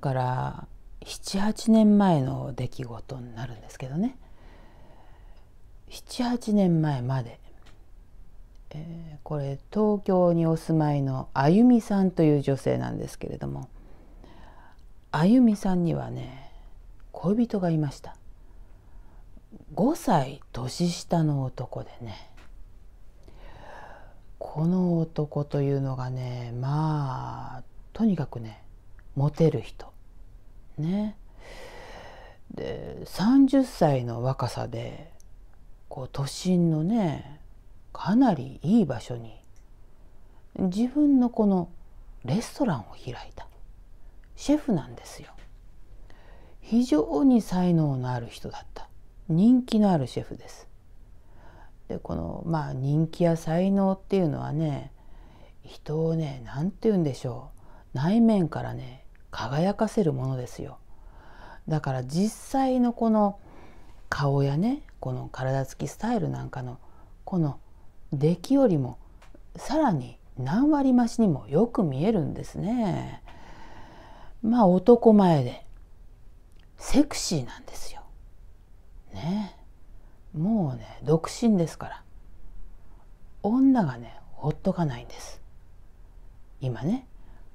から78年前の出来事になるんですけどね78年前まで、えー、これ東京にお住まいのあゆみさんという女性なんですけれどもあゆみさんにはね恋人がいました5歳年下の男でねこの男というのがねまあとにかくねモテる人ねで30歳の若さでこう都心のねかなりいい場所に自分のこのレストランを開いたシェフなんですよ非常に才能のある人だった人気のあるシェフですでこのまあ人気や才能っていうのはね人をね何て言うんでしょう内面からね輝かせるものですよだから実際のこの顔やねこの体つきスタイルなんかのこの出来よりもさらに何割増しにもよく見えるんですねまあ男前でセクシーなんですよねもうね独身ですから女がねほっとかないんです今ね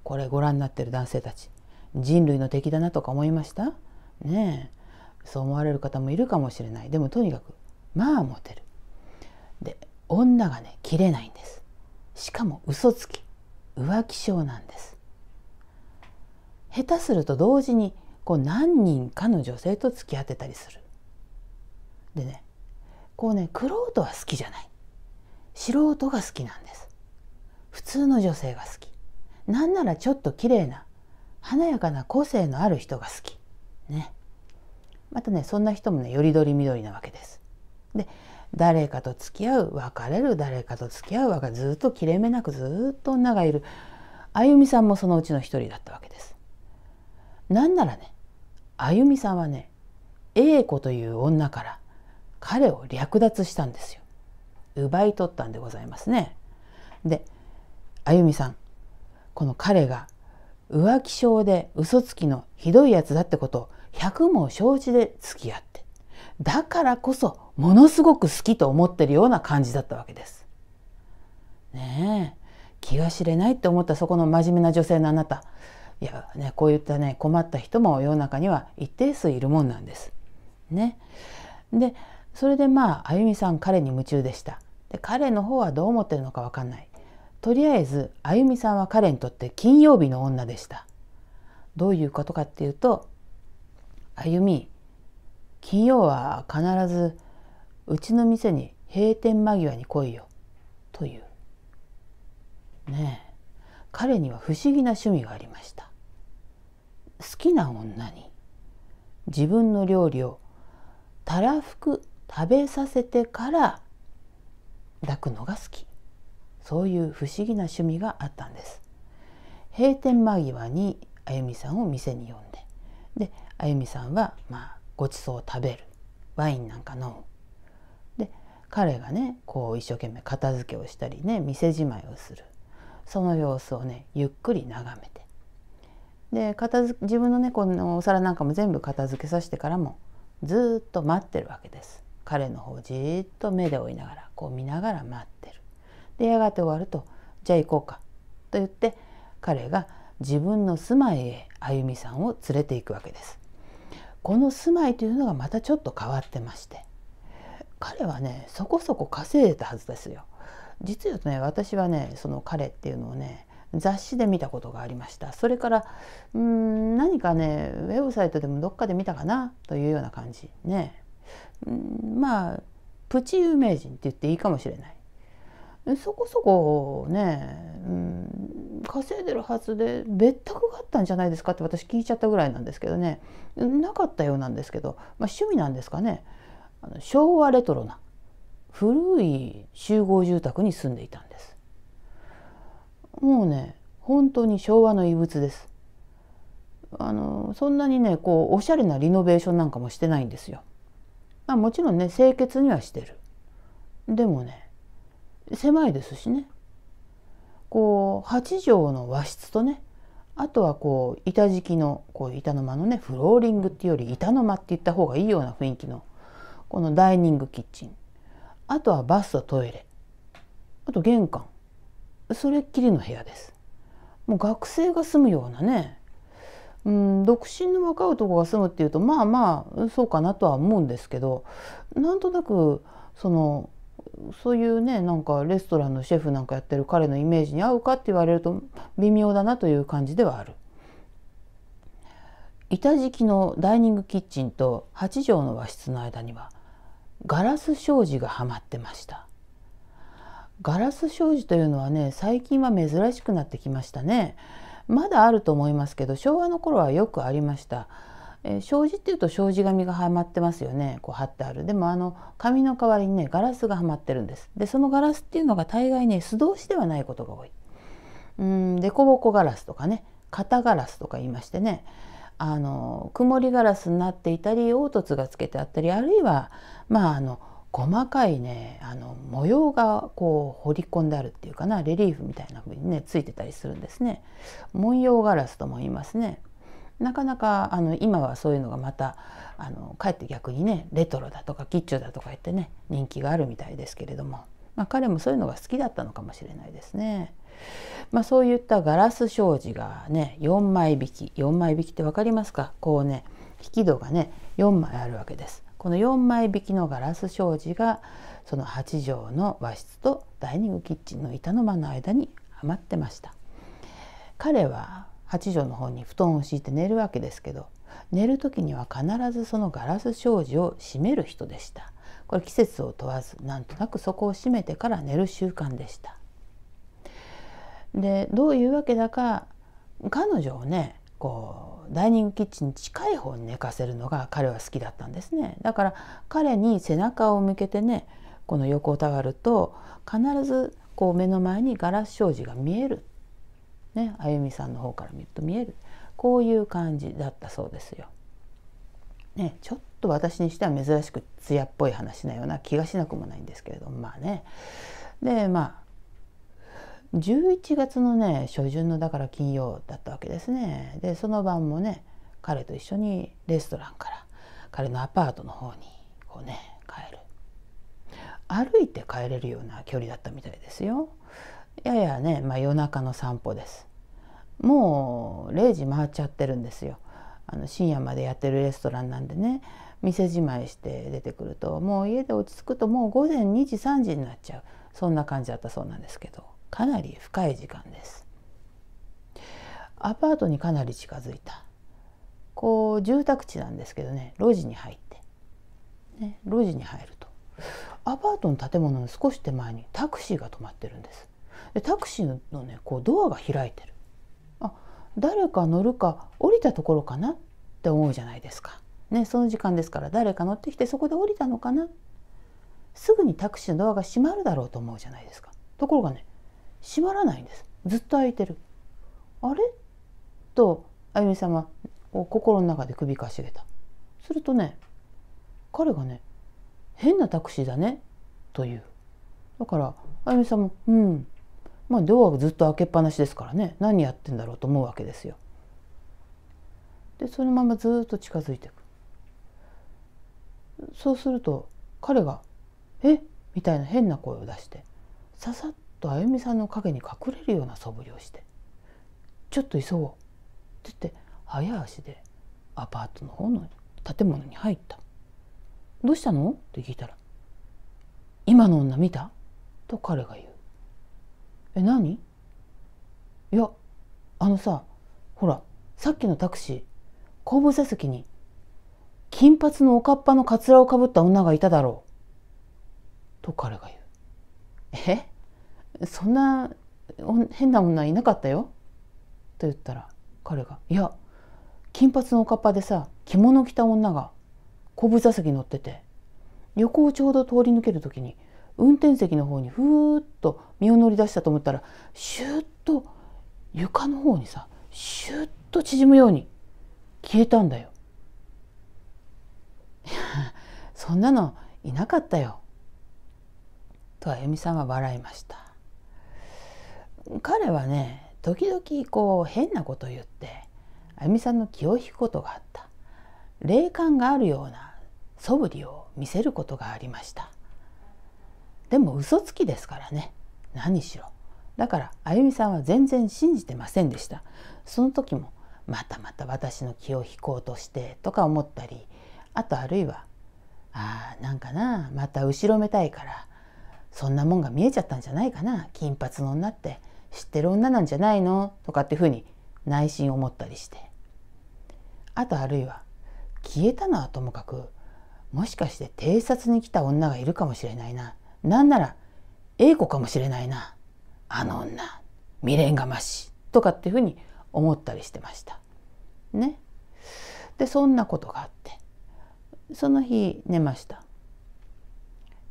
これご覧になってる男性たち人類の敵だなとか思いましたねえそう思われる方もいるかもしれないでもとにかくまあモテるで女がね切れないんですしかも嘘つき浮気症なんです下手すると同時にこう何人かの女性と付き合ってたりするでねこうね玄人は好きじゃない素人が好きなんです普通の女性が好きなんならちょっと綺麗な華やかな個性のある人が好き。ね。またね、そんな人もね、よりどりみどりなわけです。で、誰かと付き合う、別れる、誰かと付き合う、わがずっと切れ目なくずっと女がいる。あゆみさんもそのうちの一人だったわけです。なんならね、あゆみさんはね、A 子という女から彼を略奪したんですよ。奪い取ったんでございますね。で、あゆみさん、この彼が浮気症で嘘つきのひどいやつだってこと百も承知で付き合ってだからこそものすごく好きと思ってるような感じだったわけです。ねえ気が知れないって思ったそこの真面目な女性のあなたいやねこういったね困った人も世の中には一定数いるもんなんです。ね、でそれでまああゆみさん彼に夢中でした。で彼の方はどう思ってるのか分かんない。とりあえずあゆみさんは彼にとって金曜日の女でしたどういうことかっていうと「あゆみ金曜は必ずうちの店に閉店間際に来いよ」というねえ彼には不思議な趣味がありました好きな女に自分の料理をたらふく食べさせてから抱くのが好きそういう不思議な趣味があったんです閉店間際にあゆみさんを店に呼んでであゆみさんはまあごちそうを食べるワインなんか飲むで彼がねこう一生懸命片付けをしたりね店じまいをするその様子をねゆっくり眺めてで片付自分のねこのお皿なんかも全部片付けさせてからもずっと待ってるわけです彼の方じっと目で追いながらこう見ながら待ってるでやがて終わるとじゃあ行こうかと言って彼が自分の住まいへあゆみさんを連れていくわけです。この住まいというのがまたちょっと変わってまして彼はねそこそこ稼いでたはずですよ。実はね私はねその彼っていうのをね雑誌で見たことがありましたそれからうん何かねウェブサイトでもどっかで見たかなというような感じねうんまあプチ有名人って言っていいかもしれないそこそこね、うん、稼いでるはずで別宅があったんじゃないですかって私聞いちゃったぐらいなんですけどねなかったようなんですけど、まあ、趣味なんですかねあの昭和レトロな古い集合住宅に住んでいたんですもうね本当に昭和の遺物ですあのそんなにねこうおしゃれなリノベーションなんかもしてないんですよ、まあ、もちろんね清潔にはしてるでもね狭いですしねこう8畳の和室とねあとはこう板敷きのこう板の間のねフローリングっていうより板の間って言った方がいいような雰囲気のこのダイニングキッチンあとはバスとトイレあと玄関それっきりの部屋ですもう学生が住むようなねうん独身の若男が住むっていうとまあまあそうかなとは思うんですけどなんとなくそのそういうねなんかレストランのシェフなんかやってる彼のイメージに合うかって言われると微妙だなという感じではある。板敷きのダイニングキッチンと8畳の和室の間にはガラス障子がはまってましたガラス障子というのはね最近は珍しくなってきましたねまだあると思いますけど昭和の頃はよくありましたえー、障子っていうと障子紙がはまってますよねこう貼ってあるでもあの紙の代わりにねガラスがはまってるんですでそのガラスっていうのが大概ね素通しではないことが多いうん凸凹ガラスとかね型ガラスとか言いましてねあの曇りガラスになっていたり凹凸がつけてあったりあるいはまああの細かいねあの模様がこう彫り込んであるっていうかなレリーフみたいな風にねついてたりするんですね。文様ガラスとも言いますね。なかなかあの今はそういうのがまたあのかえって逆にねレトロだとかキッチュだとか言ってね人気があるみたいですけれども、まあ、彼もそういうのが好きだったのかもしれないですね。まあ、そういったガラス障子がね4枚引き4枚引きって分かりますかこうね引き戸がね4枚あるわけです。この4枚引きのガラス障子がその8畳の和室とダイニングキッチンの板の間の間に余ってました。彼は8畳の方に布団を敷いて寝るわけですけど寝る時には必ずそのガラス障子を閉める人でしたこれ季節を問わずなんとなくそこを閉めてから寝る習慣でしたでどういうわけだか彼女をねこうダイニングキッチンに近い方に寝かせるのが彼は好きだったんですねだから彼に背中を向けてねこの横をたわると必ずこう目の前にガラス障子が見えるね、あゆみさんの方から見ると見えるこういう感じだったそうですよ。ね、ちょっと私にしては珍しく艶っぽい話なような気がしなくもないんですけれどもまあね。でまあ11月のね初旬のだから金曜だったわけですね。でその晩もね彼と一緒にレストランから彼のアパートの方にこうね帰る歩いて帰れるような距離だったみたいですよ。ややね、まあ、夜中の散歩ですもう0時回っちゃってるんですよあの深夜までやってるレストランなんでね店じまいして出てくるともう家で落ち着くともう午前2時3時になっちゃうそんな感じだったそうなんですけどかなり深い時間ですアパートにかなり近づいたこう住宅地なんですけどね路地に入って、ね、路地に入るとアパートの建物の少し手前にタクシーが止まってるんですでタクシーのねこうドアが開いてるあ誰か乗るか降りたところかなって思うじゃないですか。ね、その時間ですから誰か乗ってきてそこで降りたのかなすぐにタクシーのドアが閉まるだろうと思うじゃないですかところがね閉まらないんですずっと開いてるあれとあゆみ様心の中で首かしげたするとね彼がね変なタクシーだねというだからあゆみさんも「うんまあ、ドアがずっと開けっぱなしですからね何やってんだろうと思うわけですよ。でそのままずっと近づいていくそうすると彼が「えみたいな変な声を出してささっとあゆみさんの陰に隠れるような素振りをして「ちょっと急ごう」って言って早足でアパートの方の建物に入った「どうしたの?」って聞いたら「今の女見た?」と彼が言う。え何いやあのさほらさっきのタクシー後部座席に金髪のおかっぱのかつらをかぶった女がいただろう」と彼が言う「えそんな変な女いなかったよ」と言ったら彼が「いや金髪のおかっぱでさ着物着た女が後部座席に乗ってて横をちょうど通り抜ける時に運転席の方にふーっと身を乗り出したと思ったらシュッと床の方にさシュッと縮むように消えたんだよ。そんなのいなかったよ。とあゆみさんは笑いました。彼はね時々こう変なこと言ってあゆみさんの気を引くことがあった霊感があるような素振りを見せることがありましたでも嘘つきですからね何しろだからあゆみさんは全然信じてませんでしたその時もまたまた私の気を引こうとしてとか思ったりあとあるいはああなんかなまた後ろめたいからそんなもんが見えちゃったんじゃないかな金髪の女って知ってる女なんじゃないのとかっていうふうに内心思ったりしてあとあるいは消えたのはともかくもしかして偵察に来た女がいるかもしれないななんなら A 子かもしれないなあの女未練がましとかっていうふうに思ったりしてました。ね。でそんなことがあってその日寝ました。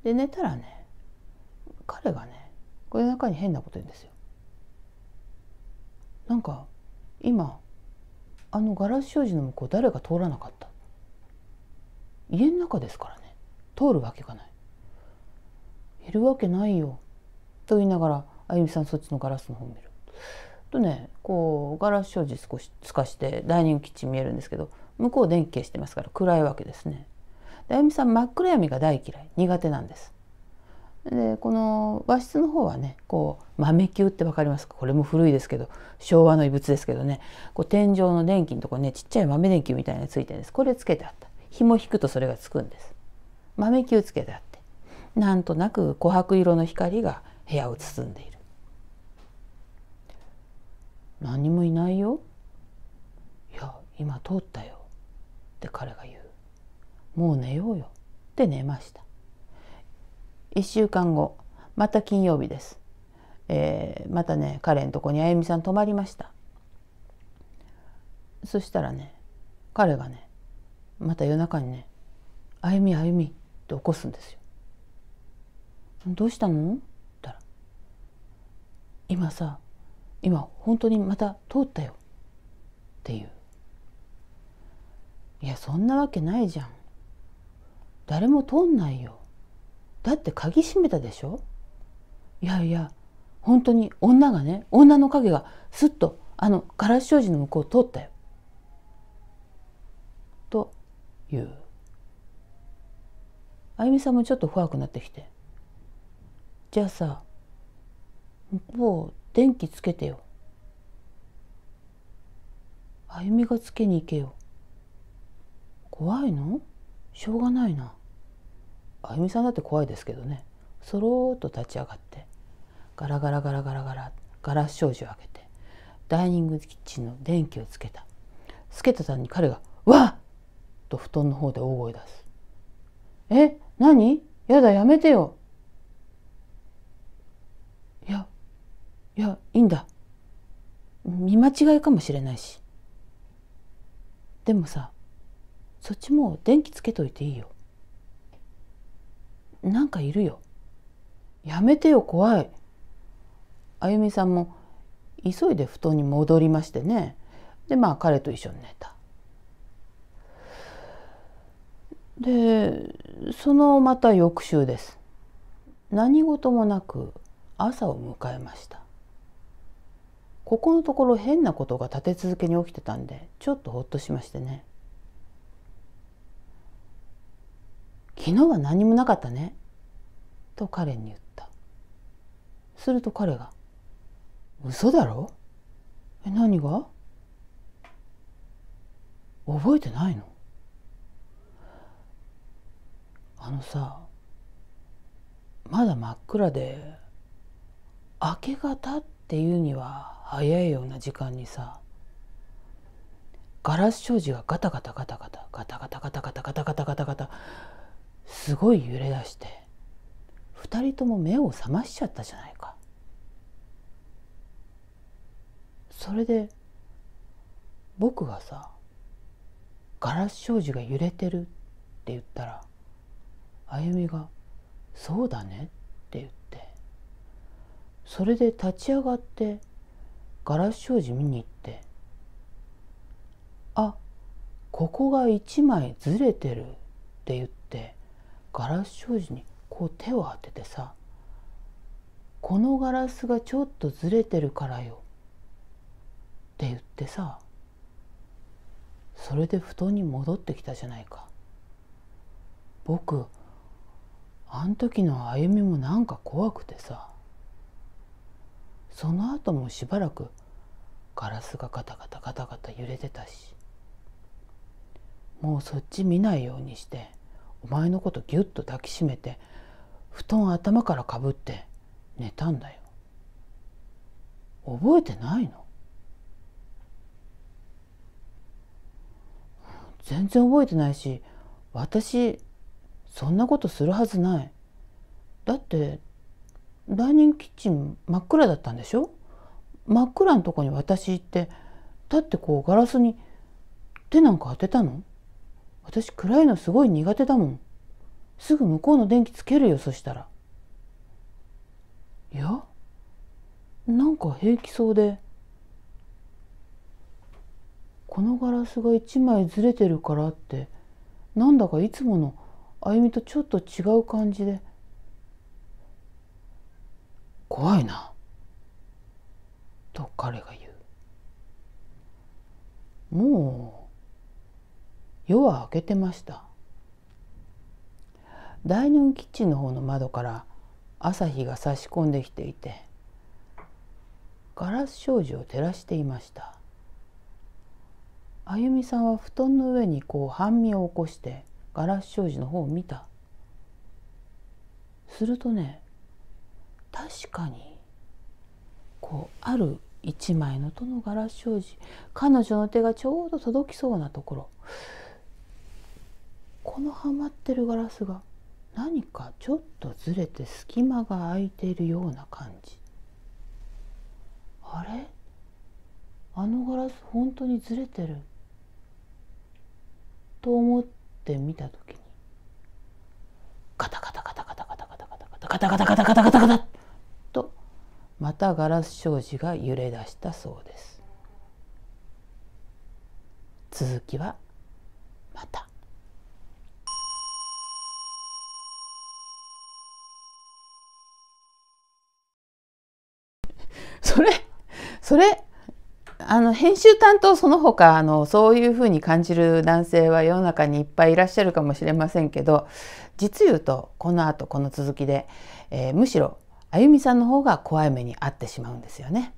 で寝たらね彼がね夜中に変なこと言うんですよ。なんか今あのガラス障子の向こう誰が通らなかった家の中ですからね通るわけがない「いるわけないよ」と言いながらあゆみさんそっちのガラスの方を見る。とねこうガラス障子少し透かしてダイニングキッチン見えるんですけど向こう電気消してますから暗いわけですね。であゆみさん真っ暗闇が大嫌い苦手なんです。でこの和室の方はねこう豆球って分かりますかこれも古いですけど昭和の遺物ですけどねこう天井の電気のとこねちっちゃい豆電球みたいなのついてるんですこれつけてあった紐引くとそれがつくんです豆球つけてあったなんとなく琥珀色の光が部屋を包んでいる何もいないよいや今通ったよって彼が言うもう寝ようよって寝ました1週間後また金曜日です、えー、またね彼のとこにあゆみさん泊まりましたそしたらね彼がねまた夜中にね「あゆみあゆみ」って起こすんですよどうしたの?」ったら「今さ今本当にまた通ったよ」っていう「いやそんなわけないじゃん誰も通んないよだって鍵閉めたでしょいやいや本当に女がね女の影がすっとあのガラス障子の向こう通ったよ」というあゆみさんもちょっと怖くなってきてじゃあさもう電気つけてよ歩みがつけに行けよ怖いのしょうがないなあゆみさんだって怖いですけどねそろーっと立ち上がってガラガラガラガラガラガラス障子を開けてダイニングキッチンの電気をつけたつけたたんに彼が「わっ!」と布団の方で大声出す「え何やだやめてよいやいいんだ見間違いかもしれないしでもさそっちも電気つけといていいよなんかいるよやめてよ怖いあゆみさんも急いで布団に戻りましてねでまあ彼と一緒に寝たでそのまた翌週です何事もなく朝を迎えましたここのところ変なことが立て続けに起きてたんでちょっとほっとしましてね昨日は何もなかったねと彼に言ったすると彼が「嘘だろえ何が覚えてないのあのさまだ真っ暗で明け方っていうには早いような時間にさガラス障子がガタガタガタガタガタガタガタガタガタガタガタガタすごい揺れ出して2人とも目を覚ましちゃったじゃないかそれで僕がさガラス障子が揺れてるって言ったらあゆみが「そうだね」って言ってそれで立ち上がってガラス障子見に行ってあここが1枚ずれてるって言ってガラス障子にこう手を当ててさこのガラスがちょっとずれてるからよって言ってさそれで布団に戻ってきたじゃないか僕あん時の歩みもなんか怖くてさその後もしばらくガラスがガタガタガタガタ揺れてたしもうそっち見ないようにしてお前のことぎゅっと抱きしめて布団頭からかぶって寝たんだよ覚えてないの全然覚えてないし私そんなことするはずないだってダイニングキッチン真っ暗だったんでしょ真っ暗のとこに私行って立ってこうガラスに手なんか当てたの私暗いのすごい苦手だもんすぐ向こうの電気つけるよそしたらいやなんか平気そうでこのガラスが1枚ずれてるからってなんだかいつもの歩みとちょっと違う感じで。怖いな」と彼が言うもう夜は明けてましたダイニングキッチンの方の窓から朝日が差し込んできていてガラス障子を照らしていましたあゆみさんは布団の上にこう半身を起こしてガラス障子の方を見たするとね確かにこうある一枚のとのガラス障子彼女の手がちょうど届きそうなところこのはまってるガラスが何かちょっとずれて隙間が空いているような感じあれあのガラス本当にずれてると思って見た時にガタガタガタガタガタガタガタガタガタガタガタガタガタまたガラス障子が揺れ出したそうです続きはまた。それそれあの編集担当その他あのそういうふうに感じる男性は世の中にいっぱいいらっしゃるかもしれませんけど実言うとこのあとこの続きで、えー、むしろあゆみさんの方が怖い目に遭ってしまうんですよね。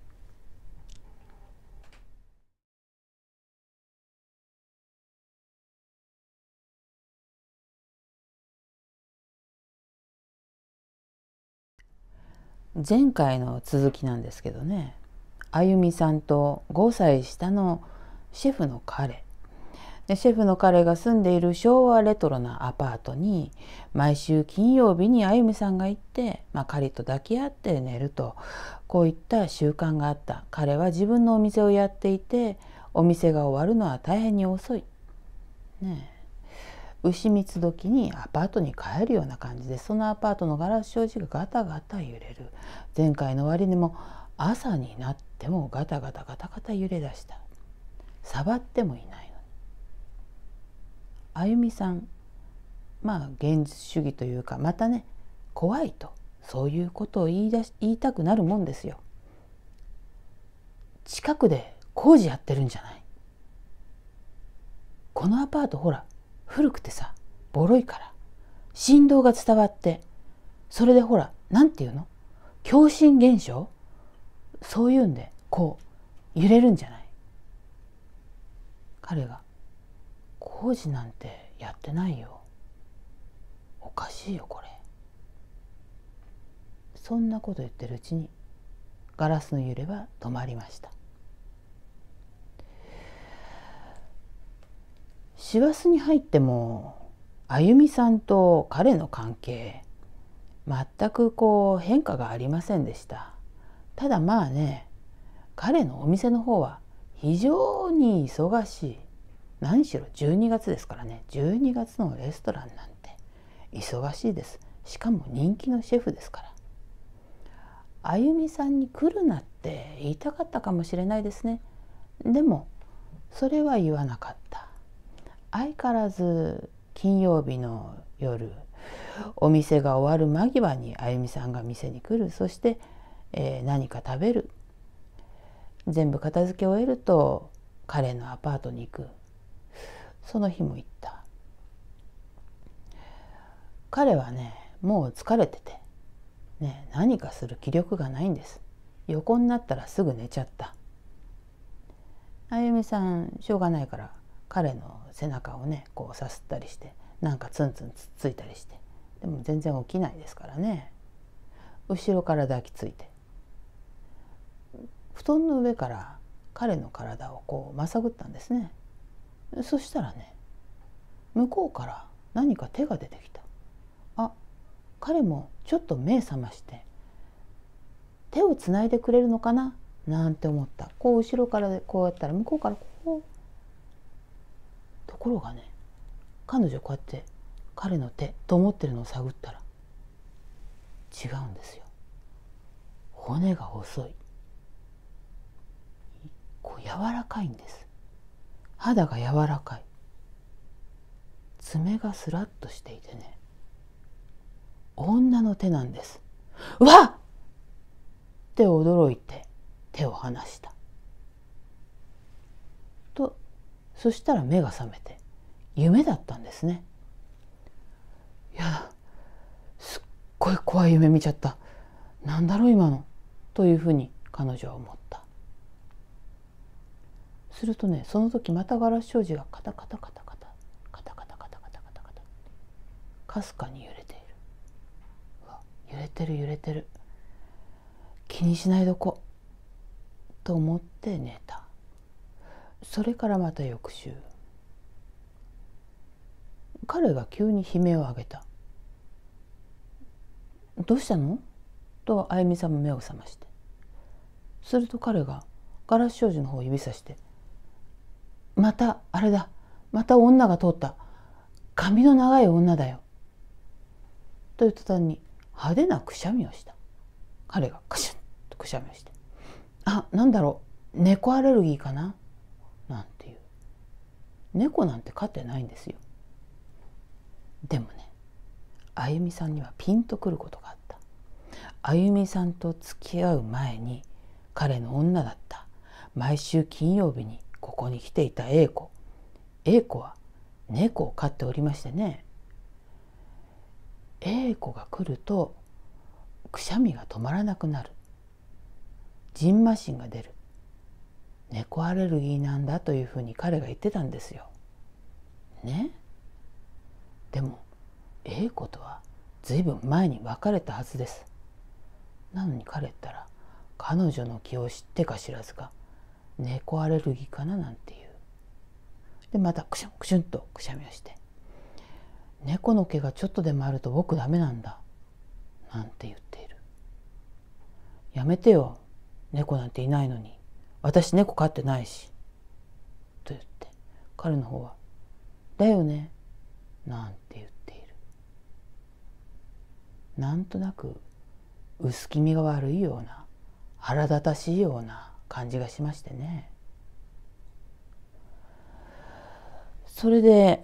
前回の続きなんですけどねあゆみさんと5歳下のシェフの彼でシェフの彼が住んでいる昭和レトロなアパートに毎週金曜日にあゆみさんが行って、まあ、彼と抱き合って寝るとこういった習慣があった彼は自分のお店をやっていてお店が終わるのは大変に遅い。ね牛蜜時にアパートに帰るような感じでそのアパートのガラス障子がガタガタ揺れる前回の終わりにも朝になってもガタガタガタガタ揺れだした触ってもいないあゆみさんまあ現実主義というかまたね怖いとそういうことを言い出し言いたくなるもんですよ。近くで工事やってるんじゃないこのアパートほら古くてさボロいから振動が伝わってそれでほら何て言うの共振現象そういうんでこう揺れるんじゃない彼が工事なんてやってないよおかしいよこれそんなこと言ってるうちにガラスの揺れは止まりました師走に入ってもあゆみさんと彼の関係全くこう変化がありませんでしたただまあね彼のお店の方は非常に忙しい何しろ12月ですからね12月のレストランなんて忙しいですしかも人気のシェフですからあゆみさんに来るなって言いたかったかもしれないですねでもそれは言わなかった相変わらず金曜日の夜お店が終わる間際にあゆみさんが店に来るそして、えー、何か食べる全部片付け終えると彼のアパートに行くその日も行った彼はねもう疲れてて、ね、何かする気力がないんです横になったらすぐ寝ちゃったあゆみさんしょうがないから彼の背中をねこうさすったりしてなんかツンツンつっついたりしてでも全然起きないですからね後ろから抱きついて布団の上から彼の体をこうまさぐったんですね。そしたらね向こうから何か手が出てきたあ彼もちょっと目覚まして手をつないでくれるのかななんて思ったこう後ろからこうやったら向こうからこうところがね彼女こうやって彼の手と思ってるのを探ったら違うんですよ骨が細いこう柔らかいんです肌が柔らかい爪がスラッとしていてね女の手なんですわっって驚いて手を離したとそしたら目が覚めて夢だったんですねやだすっごい怖い夢見ちゃったなんだろう今のというふうに彼女は思ったするとねその時またガラス障子がカタカタカタカタカタカタカタカタカタカタかすかに揺れている揺れてる揺れてる気にしないどこと思って寝たそれからまた翌週彼が急に悲鳴を上げた「どうしたの?」とあゆみさんも目を覚ましてすると彼がガラス障子の方を指さしてまたあれだまた女が通った髪の長い女だよ」という途端に派手なくしゃみをした彼がクシュッとくしゃみをして「あなんだろう猫アレルギーかな?」なんていう猫なんて飼ってないんですよ。でもねあゆみさんにはピンとくることがあったあゆみさんと付き合う前に彼の女だった毎週金曜日にここに来ていた A 子 A 子は猫を飼っておりましてね A 子が来るとくしゃみが止まらなくなるじんましんが出る猫アレルギーなんだというふうに彼が言ってたんですよ。ねでも A 子とはずいぶん前に別れたはずです。なのに彼ったら彼女の気を知ってか知らずか猫アレルギーかななんていうでまたクシュンクシュンとくしゃみをして猫の毛がちょっとでもあると僕ダメなんだなんて言っているやめてよ猫なんていないのに私猫飼ってないしと言って彼の方は「だよね」なんて言っているなんとなく薄気味が悪いような腹立たしいような感じがしましてねそれで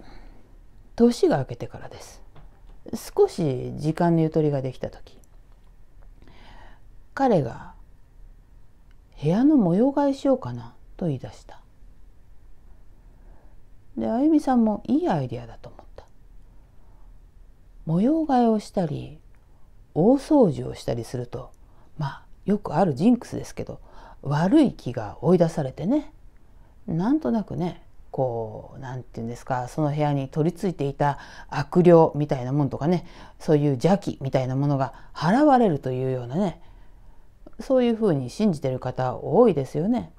年が明けてからです少し時間のゆとりができた時彼が「部屋の模様替えしようかな」と言い出したであゆみさんもいいアイディアだと思った模様替えをしたり大掃除をしたりするとまあよくあるジンクスですけど悪い気が追い出されてねなんとなくねこう何て言うんですかその部屋に取り付いていた悪霊みたいなもんとかねそういう邪気みたいなものが払われるというようなねそういうふうに信じてる方多いですよね。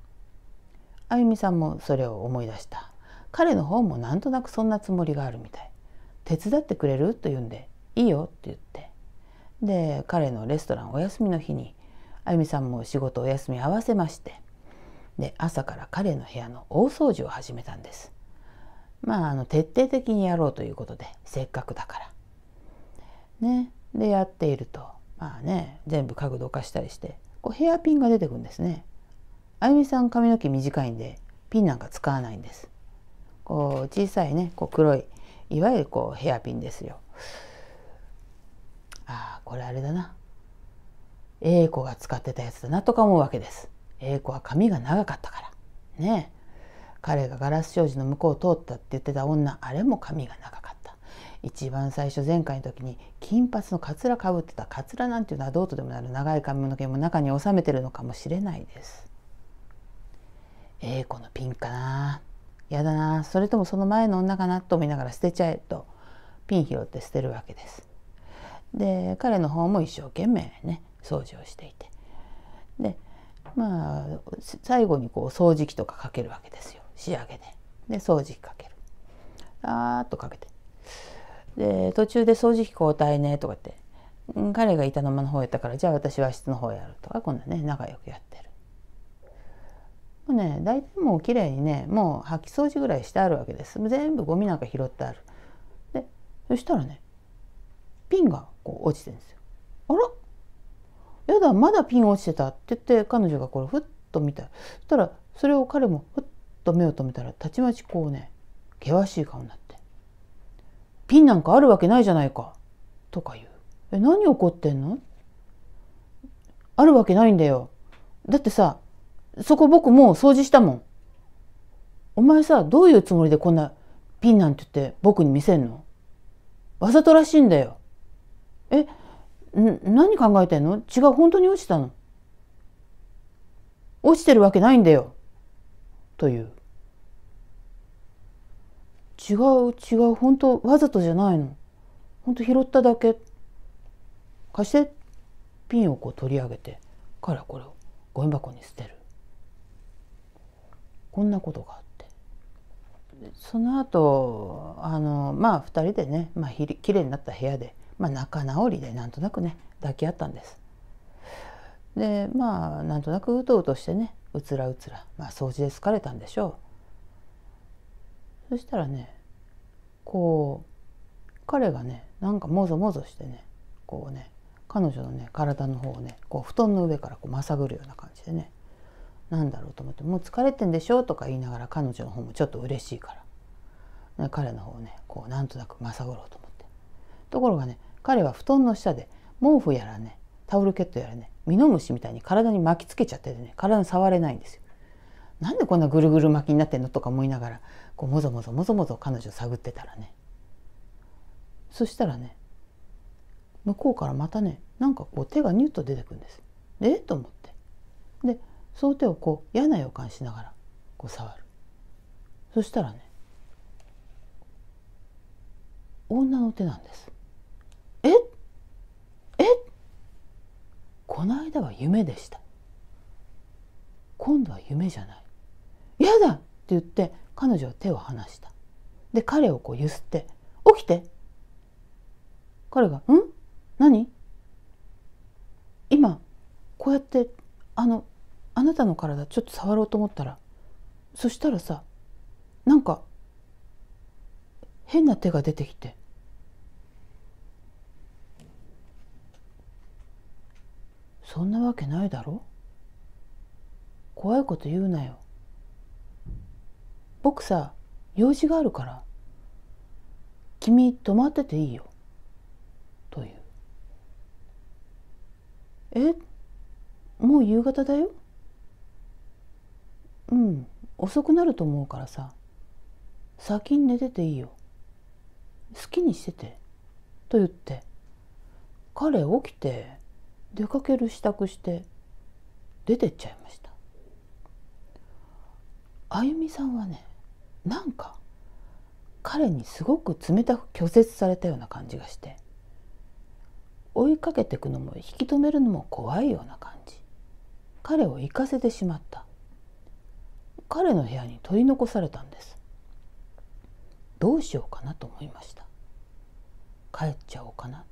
あゆみさんもそれを思い出した彼の方もなんとなくそんなつもりがあるみたい手伝ってくれると言うんでいいよって言ってで彼のレストランお休みの日にあゆみさんも仕事お休み合わせましてで朝から彼の部屋の大掃除を始めたんです。まああの徹底的にやろうということでせっかくだから。ね、でやっているとまあね全部家具どかしたりしてこうヘアピンが出てくんですね。あゆみさん髪の毛短いんでピンなんか使わないんです。こう小さいねこう黒いいわゆるこうヘアピンですよ。ああこれあれだな A 子が使ってたやつだなとか思うわけです。A 子は髪が長かったから。ね彼がガラス障子の向こうを通ったって言ってた女あれも髪が長かった。一番最初前回の時に金髪のカツラかぶってたカツラなんていうのはどうとでもなる長い髪の毛も中に収めてるのかもしれないです。A 子のピンかなやだなそれともその前の女かなと思いながら捨てちゃえとピン拾って捨てるわけです。で彼の方も一生懸命ね掃除をしていてでまあ最後にこう掃除機とかかけるわけですよ仕上げで。で掃除機かける。あーっとかけてで途中で掃除機交代ねとかって、うん、彼が板の間の方やったからじゃあ私は室の方やるとかこんなね仲良くやってる。もうね大体もう綺麗にねもう掃き掃除ぐらいしてあるわけです全部ゴミなんか拾ってあるでそしたらねピンがこう落ちてるんですよあら「やだまだピン落ちてた」って言って彼女がこれふっと見たそしたらそれを彼もふっと目を留めたらたちまちこうね険しい顔になって「ピンなんかあるわけないじゃないか」とか言う「え何怒ってんのあるわけないんだよ。だってさそこ僕もう掃除したもん。お前さどういうつもりでこんなピンなんて言って僕に見せんのわざとらしいんだよ。え何考えてんの違う本当に落ちたの落ちてるわけないんだよという違う違う本当わざとじゃないの本当拾っただけ貸してピンをこう取り上げてからこれをゴミ箱に捨てるこんなことがあってその後あのまあ2人でね、まあ、きれいになった部屋でまあ、仲直りでなんとなくね抱き合ったんです。でまあなんとなくうとうとしてねうつらうつら、まあ、掃除で疲れたんでしょう。そしたらねこう彼がねなんかもぞもぞしてねこうね彼女のね体の方をねこう布団の上からこうまさぐるような感じでね何だろうと思って「もう疲れてんでしょ」とか言いながら彼女の方もちょっと嬉しいから、ね、彼の方をねこうなんとなくまさぐろうと思ってところがね彼は布団の下で毛布やらねタオルケットやらねミノムシみたいに体に巻きつけちゃっててね体に触れないんですよ。なんでこんなぐるぐる巻きになってんのとか思いながらこうもぞもぞもぞもぞ彼女を探ってたらねそしたらね向こうからまたねなんかこう手がニュッと出てくるんです。でと思ってでその手をこう嫌な予感しながらこう触るそしたらね女の手なんですこの間は夢でした今度は夢じゃない嫌だって言って彼女は手を離したで彼をこうゆすって起きて彼が「ん何今こうやってあのあなたの体ちょっと触ろうと思ったらそしたらさなんか変な手が出てきてそんなわけないだろ怖いこと言うなよ僕さ用事があるから君泊まってていいよというえもう夕方だようん遅くなると思うからさ先に寝てていいよ好きにしててと言って彼起きて出かける支度して出てっちゃいましたあゆみさんはねなんか彼にすごく冷たく拒絶されたような感じがして追いかけてくのも引き止めるのも怖いような感じ彼を行かせてしまった彼の部屋に取り残されたんですどうしようかなと思いました帰っちゃおうかな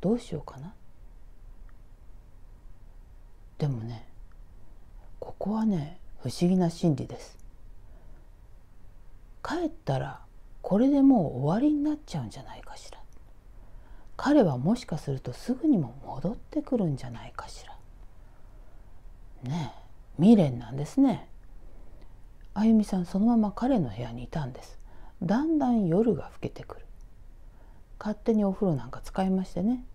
どうしようかなでもねここはね不思議な心理です。帰ったらこれでもう終わりになっちゃうんじゃないかしら。彼はもしかするとすぐにも戻ってくるんじゃないかしら。ねえ未練なんですね。あゆみさんそのまま彼の部屋にいたんです。だんだん夜が更けてくる。勝手にお風呂なんか使いましてね。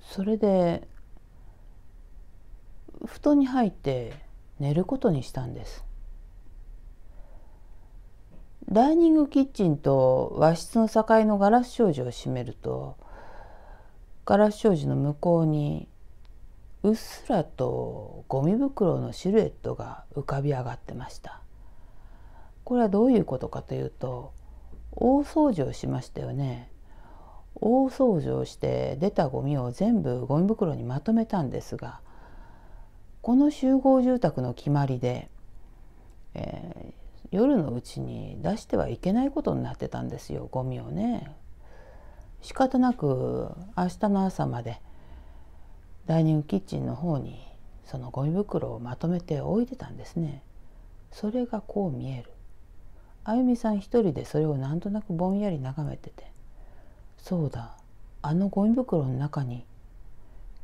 それで布団に入って寝ることにしたんですダイニングキッチンと和室の境のガラス障子を閉めるとガラス障子の向こうにうっすらとゴミ袋のシルエットが浮かび上がってましたこれはどういうことかというと大掃除をしましたよね大掃除をして出たゴミを全部ゴミ袋にまとめたんですがこの集合住宅の決まりで、えー、夜のうちに出してはいけないことになってたんですよゴミをね。仕方なく明日の朝までダイニングキッチンの方にそのゴミ袋をまとめて置いてたんですね。それがこう見える。あゆみさん一人でそれをなんとなくぼんやり眺めててそうだあのゴミ袋の中に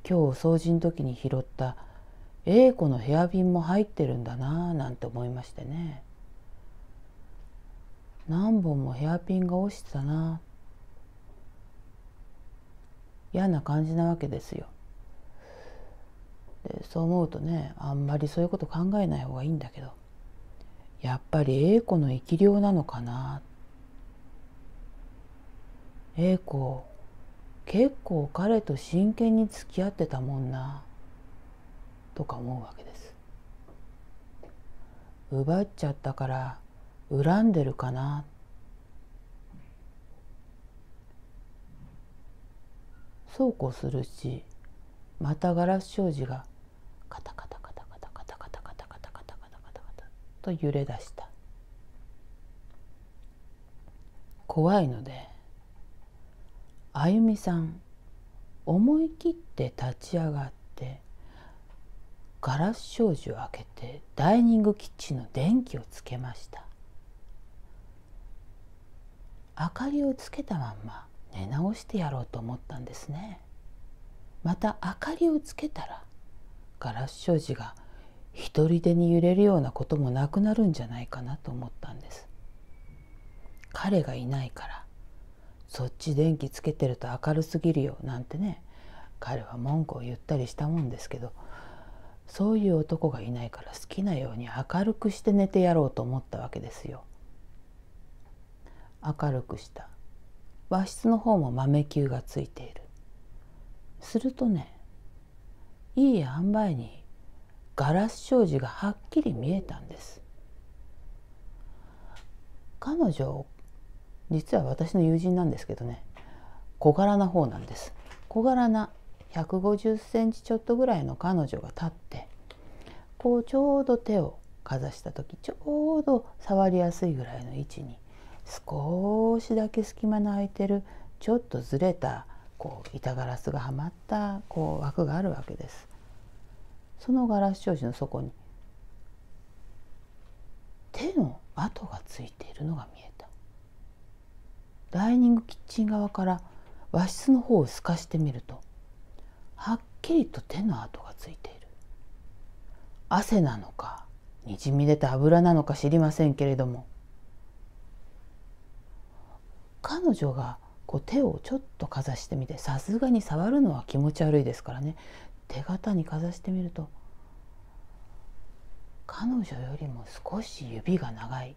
今日掃除の時に拾った A 子のヘアピンも入ってるんだなぁなんて思いましてね何本もヘアピンが落ちてたな嫌な感じなわけですよでそう思うとねあんまりそういうこと考えない方がいいんだけどやっぱり A 子の生き量なのかな A 子結構彼と真剣に付き合ってたもんなとか思うわけです奪っちゃったから恨んでるかなそうこうするしまたガラス障子がカタカタカタカタカタカタカタカタカタカタカタカタと揺れ出した怖いのであゆみさん思い切って立ち上がってガラス障子を開けてダイニングキッチンの電気をつけました明かりをつけたまんま寝直してやろうと思ったんですねまた明かりをつけたらガラス障子が独りでに揺れるようなこともなくなるんじゃないかなと思ったんです彼がいないからそっち電気つけてると明るすぎるよなんてね彼は文句を言ったりしたもんですけどそういう男がいないから好きなように明るくして寝てやろうと思ったわけですよ。明るくした和室の方も豆球がついているするとねいい塩梅にガラス障子がはっきり見えたんです彼女実は私の友人なんですけどね小柄な方なんです小柄な150センチちょっとぐらいの彼女が立ってこうちょうど手をかざした時ちょうど触りやすいぐらいの位置に少しだけ隙間の空いてるちょっとずれたこう板ガラスがはまったこう枠があるわけです。そのガラス障子の底に手の跡がついているのが見えたダイニングキッチン側から和室の方を透かしてみるとはっきりと手の跡がついている汗なのかにじみ出た油なのか知りませんけれども彼女がこう手をちょっとかざしてみてさすがに触るのは気持ち悪いですからね手形にかざしてみると彼女よりも少し指が長い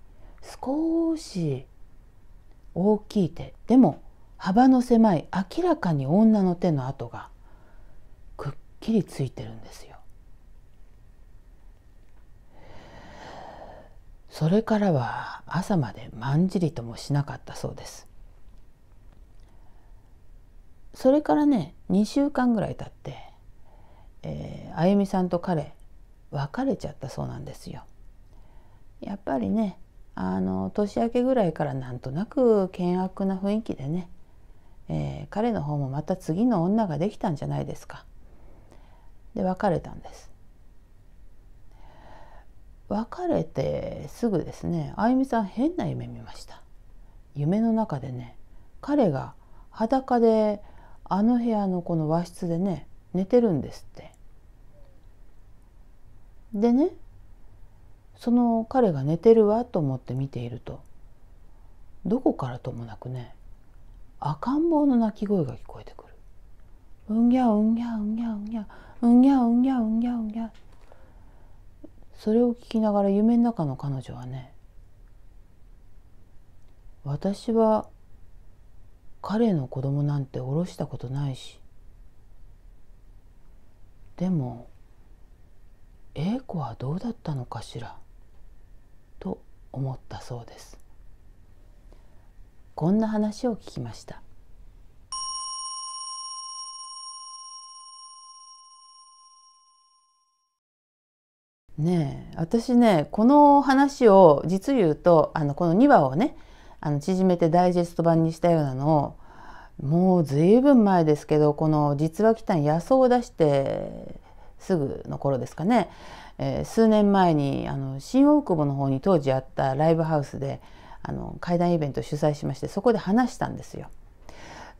少し大きい手でも幅の狭い明らかに女の手の跡がきりついてるんですよ。それからは朝までまんじりともしなかったそうです。それからね2週間ぐらい経って、えー、あゆみさんと彼別れちゃったそうなんですよ。やっぱりねあの年明けぐらいからなんとなく険悪な雰囲気でね、えー、彼の方もまた次の女ができたんじゃないですか。で別れたんです別れてすぐですねあゆみさん変な夢見ました夢の中でね彼が裸であの部屋のこの和室でね寝てるんですってでねその彼が寝てるわと思って見ているとどこからともなくね赤ん坊の泣き声が聞こえてくる。うんぎゃうんぎゃうんぎゃうんぎゃうんぎゃうんぎゃうんぎゃうんぎゃそれを聞きながら夢の中の彼女はね私は彼の子供なんておろしたことないしでも英子はどうだったのかしらと思ったそうですこんな話を聞きましたねえ私ねこの話を実言うとあのこの2話をねあの縮めてダイジェスト版にしたようなのをもう随分前ですけどこの「実話たん野草」を出してすぐの頃ですかね、えー、数年前にあの新大久保の方に当時あったライブハウスであの会談イベントを主催しましてそこで話したんですよ。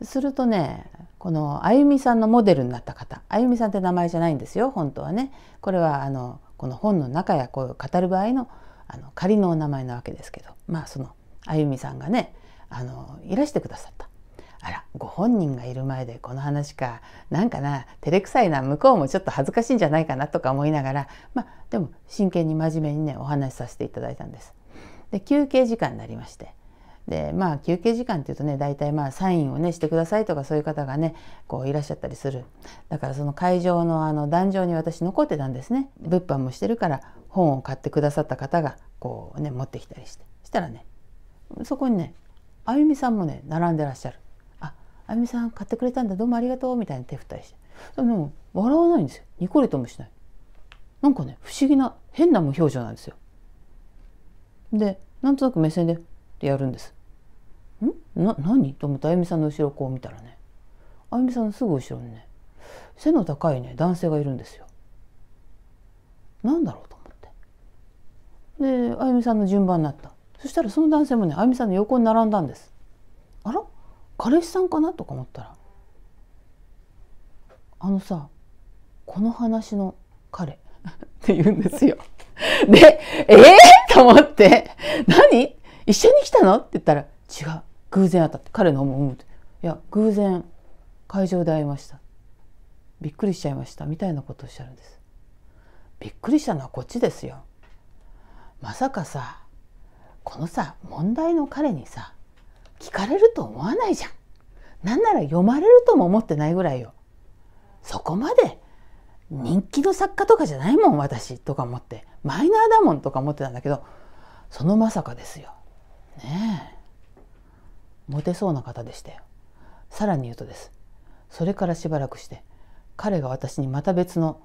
するとねこのあゆみさんのモデルになった方あゆみさんって名前じゃないんですよ本当はねこれはあのこの本の中や声を語る場合のあの仮のお名前なわけですけどまあそのあゆみさんがねあのいらしてくださった。あらご本人がいる前でこの話かなんかな照れくさいな向こうもちょっと恥ずかしいんじゃないかなとか思いながらまあでも真剣に真面目にねお話しさせていただいたんです。で休憩時間になりましてでまあ休憩時間っていうとね大体まあサインをねしてくださいとかそういう方がねこういらっしゃったりするだからその会場のあの壇上に私残ってたんですね物販もしてるから本を買ってくださった方がこうね持ってきたりしてしたらねそこにねあゆみさんもね並んでらっしゃる「ああゆみさん買ってくれたんだどうもありがとう」みたいな手振ったりしてでも笑わないんですよニコリともしないなんかね不思議な変な無表情なんですよでなんとなく目線でってやるんです。んな何と思ってあゆみさんの後ろこう見たらねあゆみさんのすぐ後ろにね背の高いね男性がいるんですよ。なんだろうと思って。であゆみさんの順番になった。そしたらその男性もねあゆみさんの横に並んだんです。あら彼氏さんかなとか思ったらあのさこの話の彼 って言うんですよ。でえー、と思って何一緒に来たの?」って言ったら「違う偶然会った」って彼の思うって「いや偶然会場で会いました」「びっくりしちゃいました」みたいなことをおっしゃるんです。びっくりしたのはこっちですよ。まさかさこのさ問題の彼にさ聞かれると思わないじゃん。なんなら読まれるとも思ってないぐらいよ。そこまで人気の作家とかじゃないもん私とか思ってマイナーだもんとか思ってたんだけどそのまさかですよ。ねえモテそうな方でしたよさらに言うとですそれからしばらくして彼が私にまた別の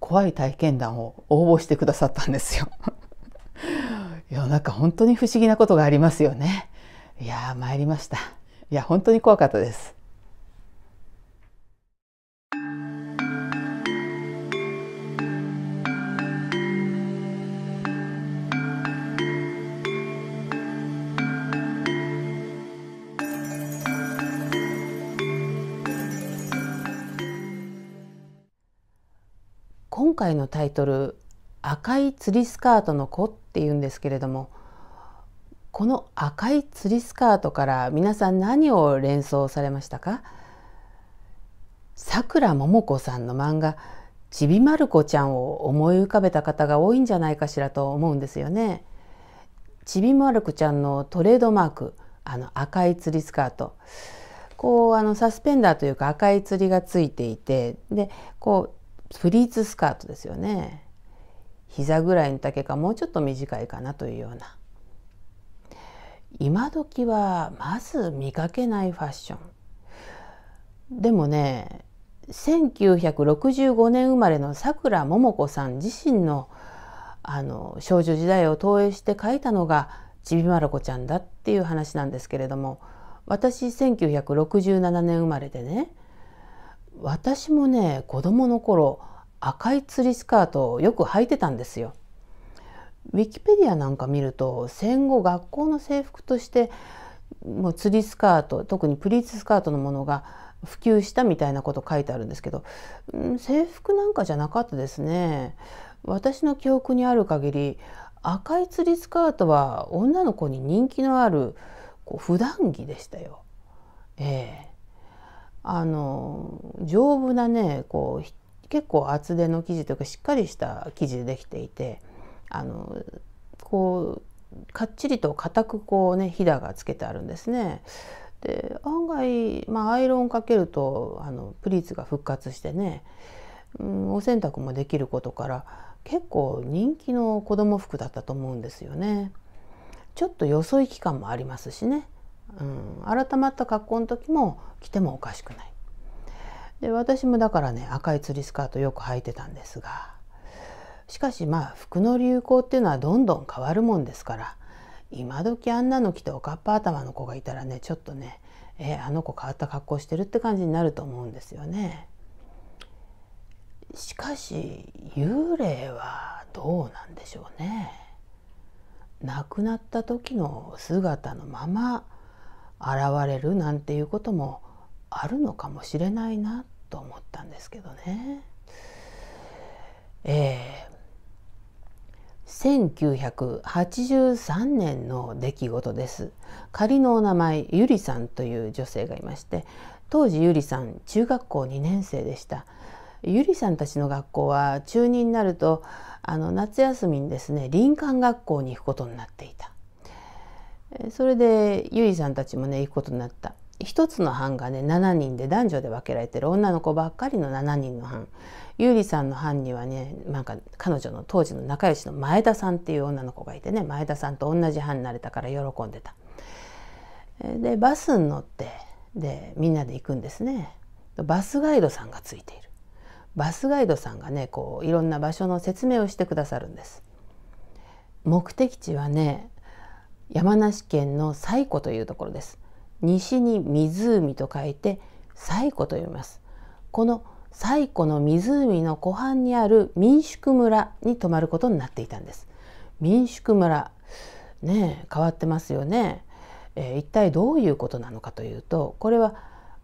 怖い体験談を応募してくださったんですよ世の中本当に不思議なことがありますよねいや参りましたいや本当に怖かったです今回のタイトル「赤い釣りスカートの子」っていうんですけれどもこの赤い釣りスカートから皆さん何を連想されましたかさくらももこさんの漫画「ちびまる子ちゃん」を思い浮かべた方が多いんじゃないかしらと思うんですよね。ちびまる子ちゃんのトレードマークあの赤い釣りスカートこうあのサスペンダーというか赤い釣りがついていてでこうプリーツスカートですよね膝ぐらいの丈かもうちょっと短いかなというような今時はまず見かけないファッションでもね1965年生まれのさくらももこさん自身のあの少女時代を投影して書いたのがちびまる子ちゃんだっていう話なんですけれども私1967年生まれでね私もね子供の頃赤い釣りスカートをよく履いてたんですよ。ウィキペディアなんか見ると戦後学校の制服としてもう釣りスカート特にプリーツスカートのものが普及したみたいなこと書いてあるんですけど、制服なんかじゃなかったですね。私の記憶にある限り赤い釣りスカートは女の子に人気のあるこう普段着でしたよ。ええあの丈夫なねこう結構厚手の生地というかしっかりした生地でできていてあのこうかっちりと固くこうねひだがつけてあるんですね。で案外、まあ、アイロンかけるとあのプリーツが復活してね、うん、お洗濯もできることから結構人気の子供服だったと思うんですよね。ちょっとよそ行き感もありますしね。うん、改まった格好の時も着てもおかしくない。で私もだからね赤い釣りスカートよく履いてたんですがしかしまあ服の流行っていうのはどんどん変わるもんですから今時あんなの着ておかっぱ頭の子がいたらねちょっとね、えあの子変わった格好してるって感じになると思うんですよね。しかし幽霊はどうなんでしょうね。亡くなった時の姿のまま現れるなんていうこともあるのかもしれないなと思ったんですけどね。えー、1983年の出来事です仮のお名前ゆりさんという女性がいまして当時ゆりさん中学校2年生でしたゆりさんたちの学校は中2になるとあの夏休みにですね林間学校に行くことになっていたそれでゆいさんたちもね行くことになった一つの班がね7人で男女で分けられてる女の子ばっかりの7人の班ゆりさんの班にはねなんか彼女の当時の仲良しの前田さんっていう女の子がいてね前田さんと同じ班になれたから喜んでたでバスに乗ってでみんなで行くんですねバスガイドさんがついているバスガイドさんがねこういろんな場所の説明をしてくださるんです目的地はね山梨県の西湖というところです西に湖と書いて西湖と読みますこの西湖の湖の湖畔にある民宿村に泊まることになっていたんです民宿村ね変わってますよね、えー、一体どういうことなのかというとこれは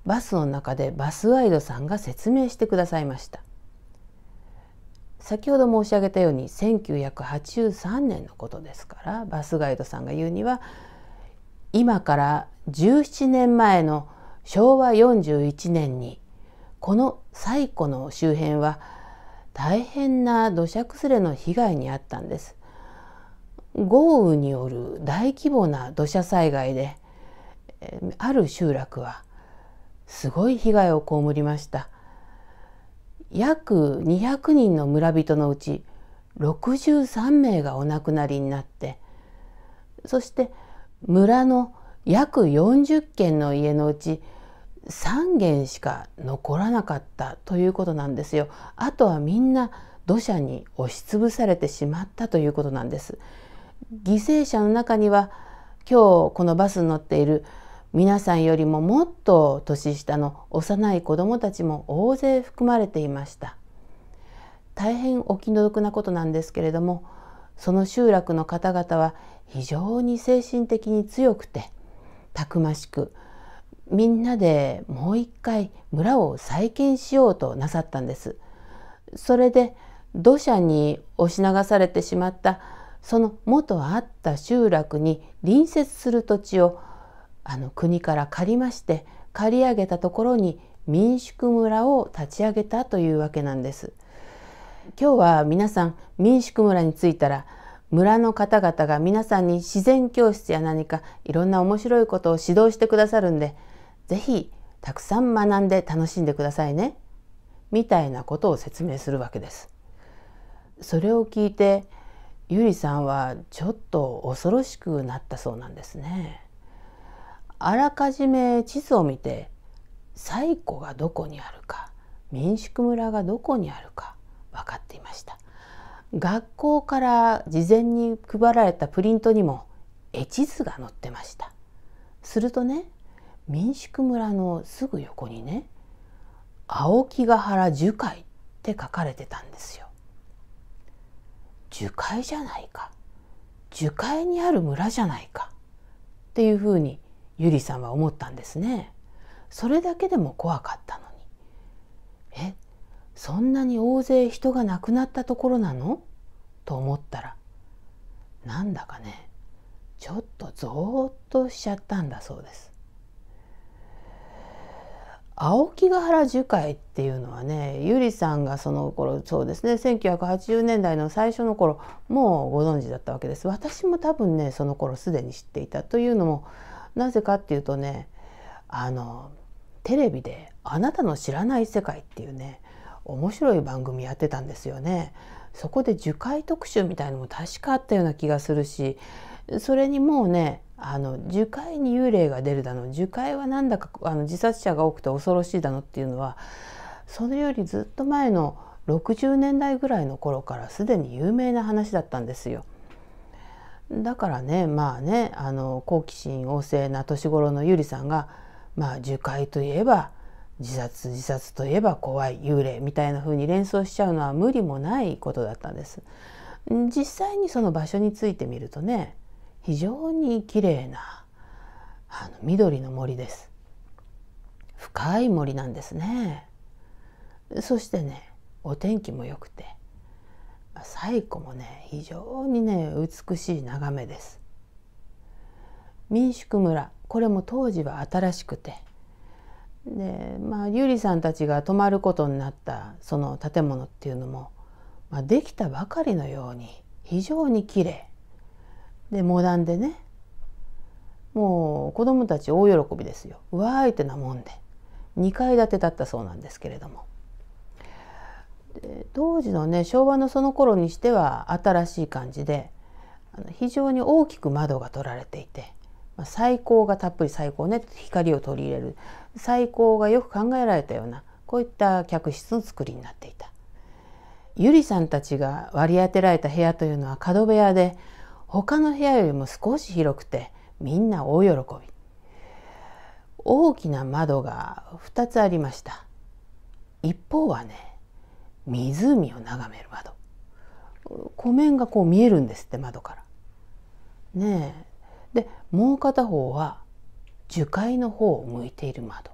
バスの中でバスガイドさんが説明してくださいました先ほど申し上げたように1983年のことですからバスガイドさんが言うには今から17年前の昭和41年にこの西湖の周辺は大変な土砂崩れの被害に遭ったんです。豪雨による大規模な土砂災害である集落はすごい被害を被りました。約200人の村人のうち63名がお亡くなりになってそして村の約40軒の家のうち3軒しか残らなかったということなんですよ。あとはみんな土砂に押しつぶされてしまったということなんです。犠牲者の中には今日このバスに乗っている皆さんよりももっと年下の幼い子どもたちも大勢含まれていました大変お気の毒なことなんですけれどもその集落の方々は非常に精神的に強くてたくましくみんなでもう一回村を再建しようとなさったんですそれで土砂に押し流されてしまったその元あった集落に隣接する土地をあの国から借りまして借り上げたところに民宿村を立ち上げたというわけなんです今日は皆さん民宿村に着いたら村の方々が皆さんに自然教室や何かいろんな面白いことを指導してくださるんで是非たくさん学んで楽しんでくださいねみたいなことを説明するわけですそれを聞いてゆりさんはちょっと恐ろしくなったそうなんですね。あらかじめ地図を見て西湖がどこにあるか民宿村がどこにあるか分かっていました学校から事前に配られたプリントにも絵地図が載ってましたするとね民宿村のすぐ横にね青木ヶ原樹海って書かれてたんですよ樹海じゃないか樹海にある村じゃないかっていうふうにゆりさんは思ったんですねそれだけでも怖かったのにえそんなに大勢人が亡くなったところなのと思ったらなんだかねちょっとゾーッとしちゃったんだそうです青木ヶ原樹海っていうのはねゆりさんがその頃そうですね1980年代の最初の頃もうご存知だったわけです私も多分ねその頃すでに知っていたというのもなぜかっていうとねあのテレビで「あなたの知らない世界」っていうね面白い番組やってたんですよね。そこで樹海特集みたいのも確かあったような気がするしそれにもうねあの樹海に幽霊が出るだの樹海はなんだかあの自殺者が多くて恐ろしいだのっていうのはそれよりずっと前の60年代ぐらいの頃からすでに有名な話だったんですよ。だからねまあねあの好奇心旺盛な年頃のゆりさんが、まあ、樹海といえば自殺自殺といえば怖い幽霊みたいな風に連想しちゃうのは無理もないことだったんです。実際にその場所についてみるとね非常に綺麗なあの緑の森です深い森なんですねそしてねお天気も良くて最古もね非常にね美しい眺めです民宿村これも当時は新しくてでまあゆりさんたちが泊まることになったその建物っていうのも、まあ、できたばかりのように非常に綺麗でモダンでねもう子どもたち大喜びですよわーいってなもんで2階建てだったそうなんですけれども当時のね昭和のその頃にしては新しい感じで非常に大きく窓が取られていて最高がたっぷり最高ね光を取り入れる最高がよく考えられたようなこういった客室の作りになっていた。ゆりさんたちが割り当てられた部屋というのは角部屋で他の部屋よりも少し広くてみんな大喜び大きな窓が2つありました一方はね湖を眺める窓湖面がこう見えるんですって窓から。ねえでもう片方は樹海の方を向いている窓。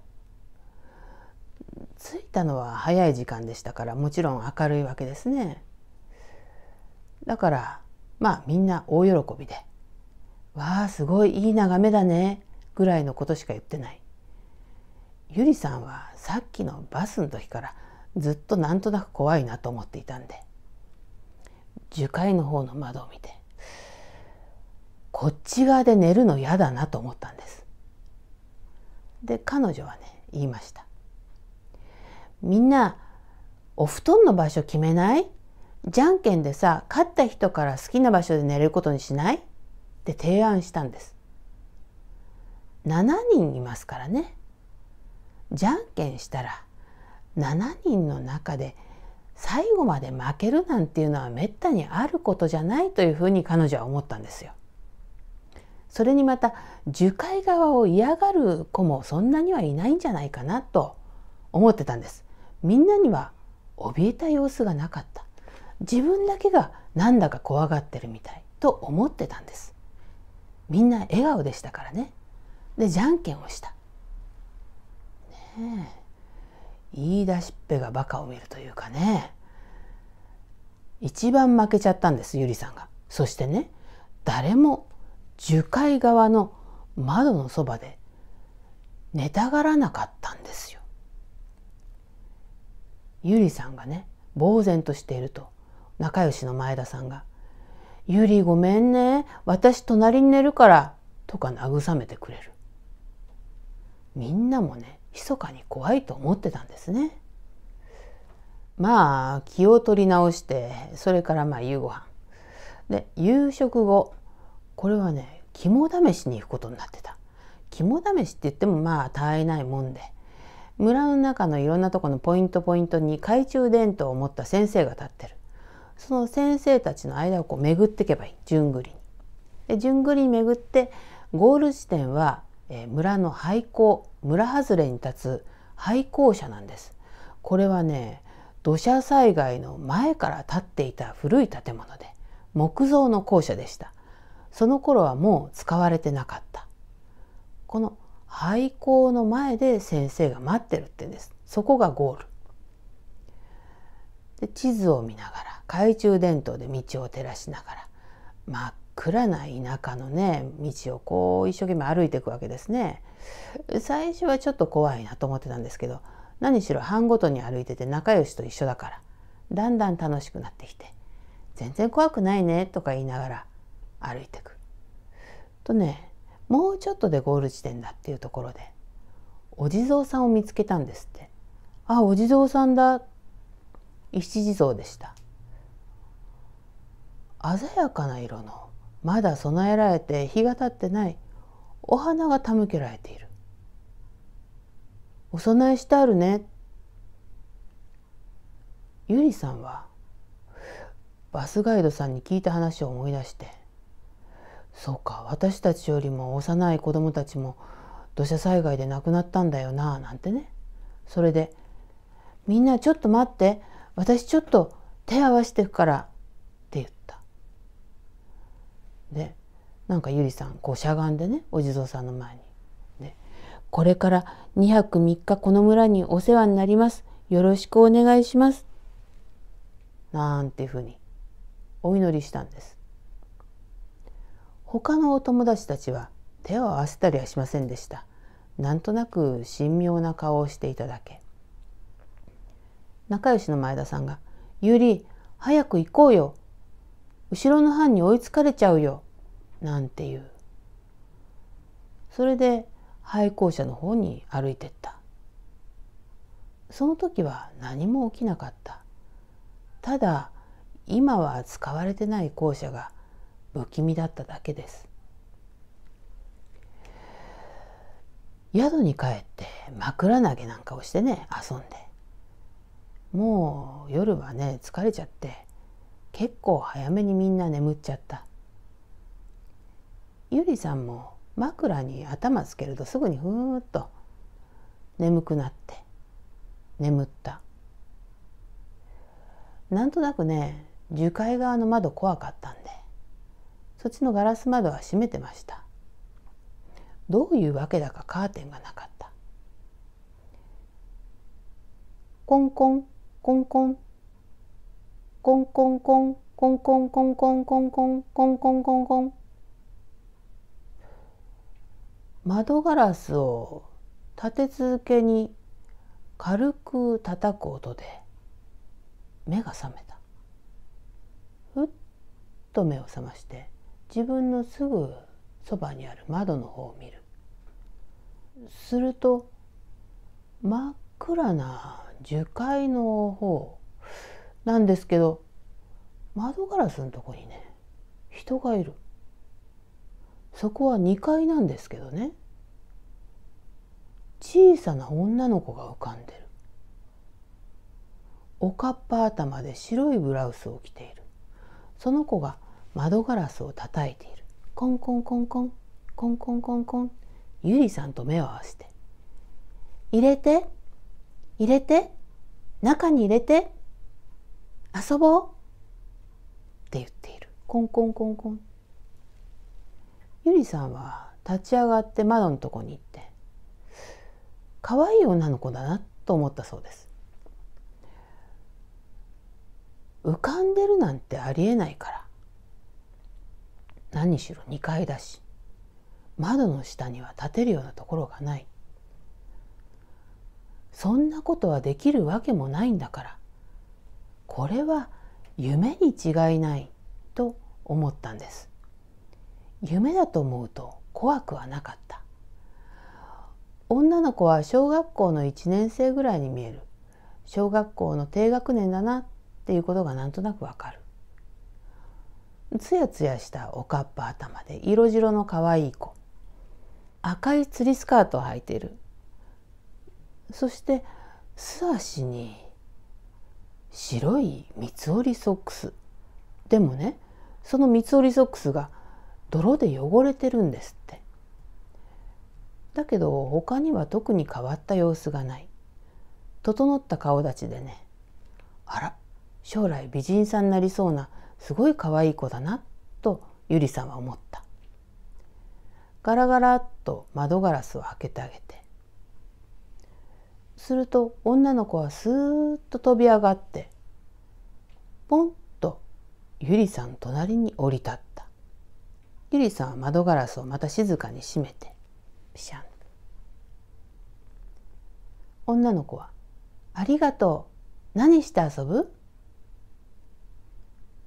着いたのは早い時間でしたからもちろん明るいわけですね。だからまあみんな大喜びで「わあすごいいい眺めだね」ぐらいのことしか言ってない。ゆりさんはさっきのバスの時からずっとなんとなく怖いなと思っていたんで樹海の方の窓を見てこっち側で寝るの嫌だなと思ったんです。で彼女はね言いました。みんなお布団の場所決めないじゃんけんでさ勝った人から好きな場所で寝ることにしないって提案したんです。7人いますからね。じゃんけんしたら7人の中で最後まで負けるなんていうのはめったにあることじゃないというふうに彼女は思ったんですよ。それにまた樹海側を嫌がる子もそんなにはいないんじゃないかなと思ってたんです。みんなには怯えた様子がなかった。自分だけがなんだか怖がってるみたいと思ってたんです。みんな笑顔でしたからね。でじゃんけんをした。ねえ。言い出しっぺがバカを見るというかね一番負けちゃったんですゆりさんが。そしてね誰も樹海側の窓のそばで寝たがらなかったんですよ。ゆりさんがね呆然としていると仲良しの前田さんが「ゆりごめんね私隣に寝るから」とか慰めてくれるみんなもね密かに怖いと思ってたんですね。まあ気を取り直してそれからまあ夕ご飯で夕食後これはね肝試しに行くことになってた肝試しって言ってもまあ絶えないもんで村の中のいろんなとこのポイントポイントに懐中電灯を持った先生が立ってるその先生たちの間をこう巡っていけばいい順繰りに。で順繰りに巡ってゴール地点はえ村の廃校村外れに立つ廃校舎なんですこれはね土砂災害の前から建っていた古い建物で木造の校舎でしたその頃はもう使われてなかったこの廃校の前で先生が待ってるって言うんですそこがゴールで地図を見ながら懐中電灯で道を照らしながら真っ暗ない田舎のね道をこう一生懸命歩いていくわけですね最初はちょっと怖いなと思ってたんですけど何しろ班ごとに歩いてて仲良しと一緒だからだんだん楽しくなってきて全然怖くないねとか言いながら歩いていくとねもうちょっとでゴール地点だっていうところでお地蔵さんを見つけたんですってあお地蔵さんだ一地蔵でした鮮やかな色のまだ備えられて日が経ってないお花が手向けられているお供えしてあるねゆりさんはバスガイドさんに聞いた話を思い出してそうか私たちよりも幼い子供たちも土砂災害で亡くなったんだよななんてねそれでみんなちょっと待って私ちょっと手合わせてくからねなんかゆりさんこうしゃがんでねお地蔵さんの前に、ね「これから2泊3日この村にお世話になりますよろしくお願いします」なんていうふうにお祈りしたんです。他のお友達たちは手を合わせたりはしませんでした。なんとなく神妙な顔をしていただけ。仲良しの前田さんが「ゆり早く行こうよ後ろの班に追いつかれちゃうよ」なんていうそれで廃校舎の方に歩いてったその時は何も起きなかったただ今は使われてない校舎が不気味だっただけです宿に帰って枕投げなんかをしてね遊んでもう夜はね疲れちゃって結構早めにみんな眠っちゃったゆりさんも枕に頭つけるとすぐにふーっと眠くなって眠ったなんとなくね樹海側の窓怖かったんでそっちのガラス窓は閉めてましたどういうわけだかカーテンがなかったコンコンコンコンコンコンコンコンコンコンコンコンコンコンコンコンコンコン窓ガラスを立て続けに軽く叩く音で目が覚めたふっと目を覚まして自分のすぐそばにある窓の方を見るすると真っ暗な樹海の方なんですけど窓ガラスのとこにね人がいるそこは2階なんですけどね小さな女の子が浮かんでるおかっぱ頭で白いブラウスを着ているその子が窓ガラスを叩いているコンコンコンコンコンコンコンコンゆりさんと目を合わせて「入れて入れて中に入れて遊ぼう」って言っているコンコンコンコン。ゆりさんは立ち上がって窓のとこに行って可愛い女の子だなと思ったそうです浮かんでるなんてありえないから何しろ2階だし窓の下には立てるようなところがないそんなことはできるわけもないんだからこれは夢に違いないと思ったんです夢だと思うと怖くはなかった女の子は小学校の1年生ぐらいに見える小学校の低学年だなっていうことがなんとなくわかるつやつやしたおかっぱ頭で色白のかわいい子赤い釣りスカートを履いてるそして素足に白い三つ折りソックスでもねその三つ折りソックスが泥で汚れてるんですってだけど他には特に変わった様子がない整った顔立ちでねあら将来美人さんになりそうなすごい可愛い子だなとゆりさんは思ったガラガラっと窓ガラスを開けてあげてすると女の子はスーッと飛び上がってポンとゆりさん隣に降り立ったゆりさんは窓ガラスをまた静かに閉めてピシャン女の子は「ありがとう何して遊ぶ?」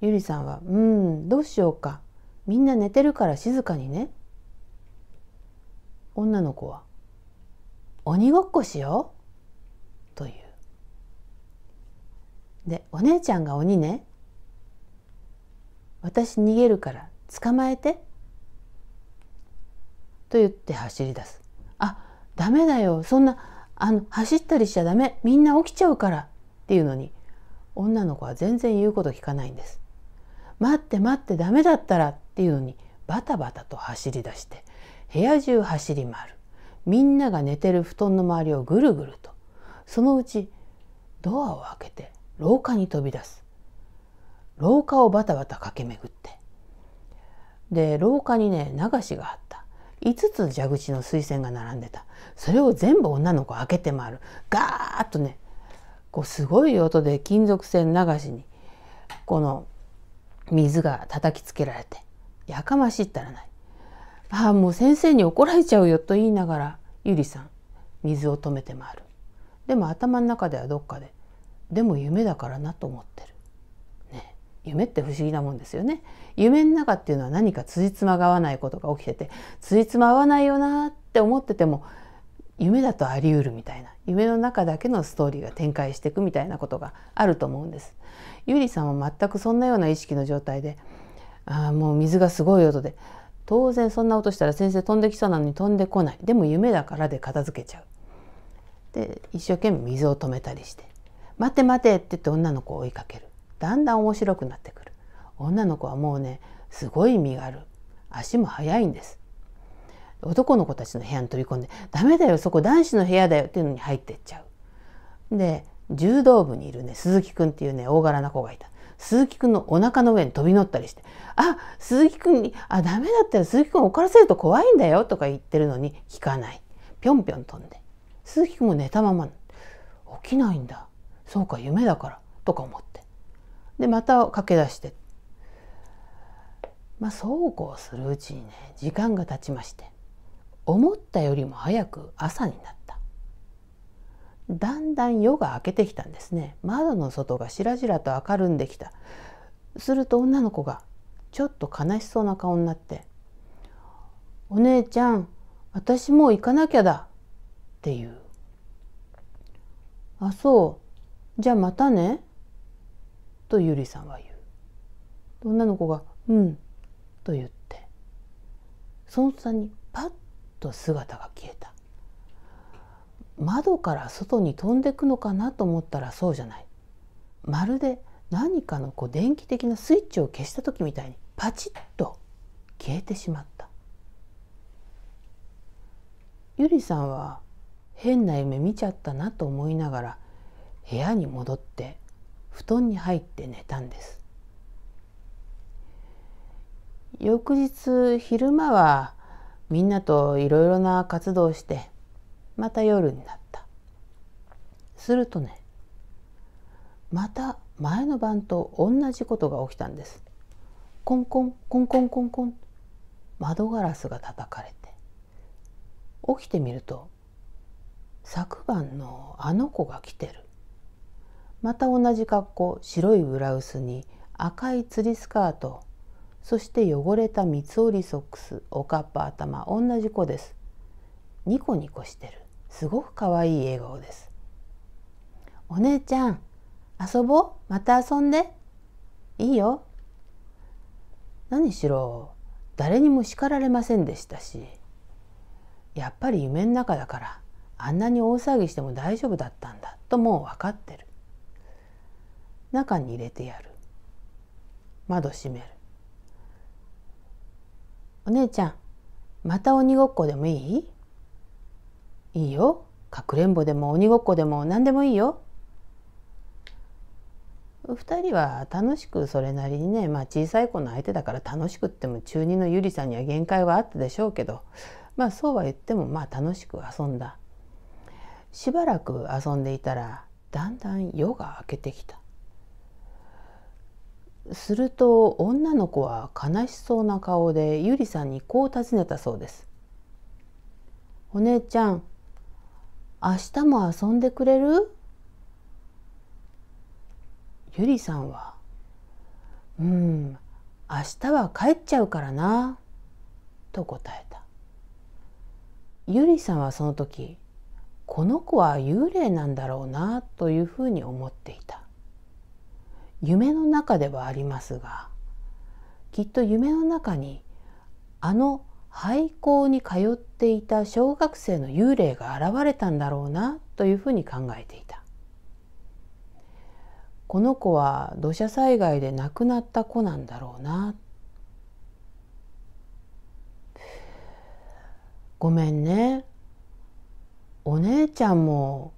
ゆりさんは「うんどうしようかみんな寝てるから静かにね」女の子は「鬼ごっこしよう」というで「お姉ちゃんが鬼ね私逃げるから捕まえて」と言って走り出す。あダメだよそんなあの走ったりしちゃダメみんな起きちゃうからっていうのに女の子は全然言うこと聞かないんです。待って待ってダメだったらっていうのにバタバタと走り出して部屋中走り回るみんなが寝てる布団の周りをぐるぐるとそのうちドアを開けて廊下に飛び出す廊下をバタバタ駆け巡ってで廊下にね流しがあった5つ蛇口の水栓が並んでたそれを全部女の子開けて回るガーッとねこうすごい音で金属線流しにこの水が叩きつけられてやかましいったらないああもう先生に怒られちゃうよと言いながらゆりさん水を止めて回るでも頭の中ではどっかででも夢だからなと思ってる、ね、夢って不思議なもんですよね夢の中っていうのは何か辻褄が合わないことが起きてて辻褄合わないよなって思ってても夢だとあり得るみたいな夢の中だけのストーリーが展開していくみたいなことがあると思うんです。ゆりさんは全くそんなような意識の状態であもう水がすごい音で当然そんな音したら先生飛んできそうなのに飛んでこないでも夢だからで片付けちゃう。で一生懸命水を止めたりして「待て待て」って言って女の子を追いかけるだんだん面白くなってくる。女の子はもうねすごい身軽足も速いんです男の子たちの部屋に飛び込んで「ダメだよそこ男子の部屋だよ」っていうのに入ってっちゃう。で柔道部にいるね鈴木くんっていうね大柄な子がいた鈴木くんのお腹の上に飛び乗ったりして「あ鈴木くんにあダメだったら鈴木くん怒らせると怖いんだよ」とか言ってるのに聞かないぴょんぴょん飛んで鈴木くんも寝たまま起きないんだそうか夢だからとか思ってでまた駆け出してって。まあ、そうこうするうちにね時間が経ちまして思ったよりも早く朝になっただんだん夜が明けてきたんですね窓の外がしらじらと明るんできたすると女の子がちょっと悲しそうな顔になって「お姉ちゃん私もう行かなきゃだ」って言う「あそうじゃあまたね」とゆりさんは言う女の子が「うんと言ってその途端にパッと姿が消えた窓から外に飛んでくのかなと思ったらそうじゃないまるで何かのこう電気的なスイッチを消した時みたいにパチッと消えてしまったゆりさんは変な夢見ちゃったなと思いながら部屋に戻って布団に入って寝たんです翌日昼間はみんなといろいろな活動をしてまた夜になったするとねまた前の晩と同じことが起きたんですコンコンコンコンコンコン窓ガラスが叩かれて起きてみると昨晩のあの子が来てるまた同じ格好白いブラウスに赤い釣りスカートそして汚れた三つ折りソックスおかっぱ頭同じ子ですニコニコしてるすごく可愛い笑顔ですお姉ちゃん遊ぼうまた遊んでいいよ何しろ誰にも叱られませんでしたしやっぱり夢の中だからあんなに大騒ぎしても大丈夫だったんだともうわかってる中に入れてやる窓閉めるお姉ちゃん、また鬼ごっこでもいいいいよ。かくれんぼでも鬼ごっこでも何でもいいよ。2人は楽しくそれなりにね、まあ、小さい子の相手だから楽しくっても中2のゆりさんには限界はあったでしょうけど、まあ、そうは言ってもまあ楽しく遊んだしばらく遊んでいたらだんだん夜が明けてきたすると女の子は悲しそうな顔でゆりさんにこう尋ねたそうです。お姉ちゃん明日も遊んでくれるゆりさんは「うん明日は帰っちゃうからな」と答えたゆりさんはその時この子は幽霊なんだろうなというふうに思っていた夢の中ではありますがきっと夢の中にあの廃校に通っていた小学生の幽霊が現れたんだろうなというふうに考えていたこの子は土砂災害で亡くなった子なんだろうなごめんねお姉ちゃんも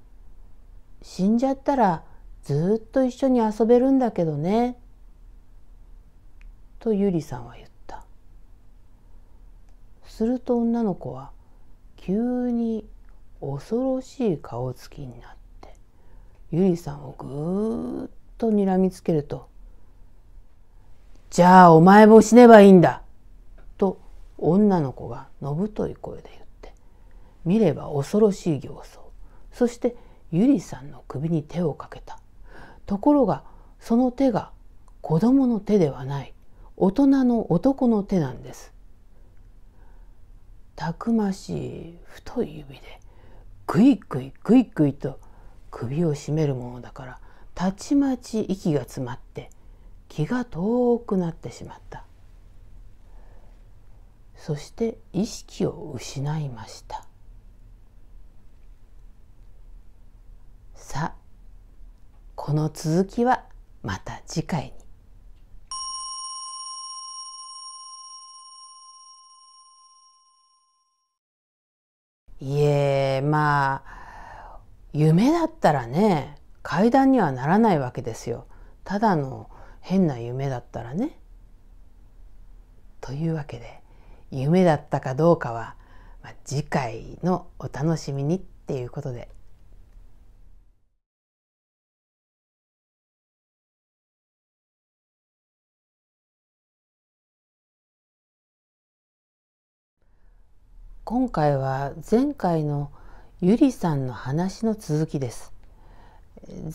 死んじゃったらずっと一緒に遊べるんだけどね。とゆりさんは言った。すると女の子は急に恐ろしい顔つきになってゆりさんをぐーっとにらみつけると「じゃあお前も死ねばいいんだ」と女の子がのぶとい声で言って見れば恐ろしい形相そしてゆりさんの首に手をかけたところがその手が子供の手ではない大人の男の手なんですたくましい太い指でグイグイグイグイと首を絞めるものだからたちまち息が詰まって気が遠くなってしまったそして意識を失いましたさあこの続きはまた次回に。いえまあ夢だったらね階段にはならないわけですよただの変な夢だったらね。というわけで夢だったかどうかは、まあ、次回のお楽しみにっていうことで。今回は前回のゆりさんの話の続きです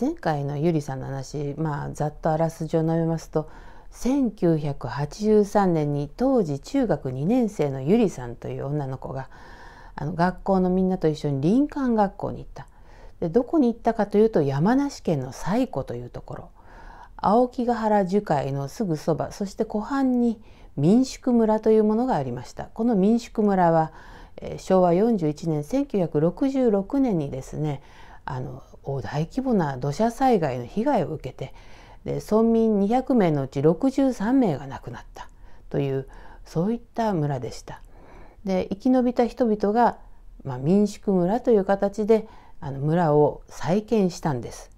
前回のゆりさんの話まあざっとあらすじを述べますと1983年に当時中学2年生のゆりさんという女の子があの学校のみんなと一緒に林間学校に行ったでどこに行ったかというと山梨県の西湖というところ青木ヶ原樹海のすぐそばそして湖畔に民宿村というものがありましたこの民宿村は昭和41年1966年にですねあの大規模な土砂災害の被害を受けてで村民200名のうち63名が亡くなったというそういった村でした。で生き延びた人々が、まあ、民宿村という形であの村を再建したんです。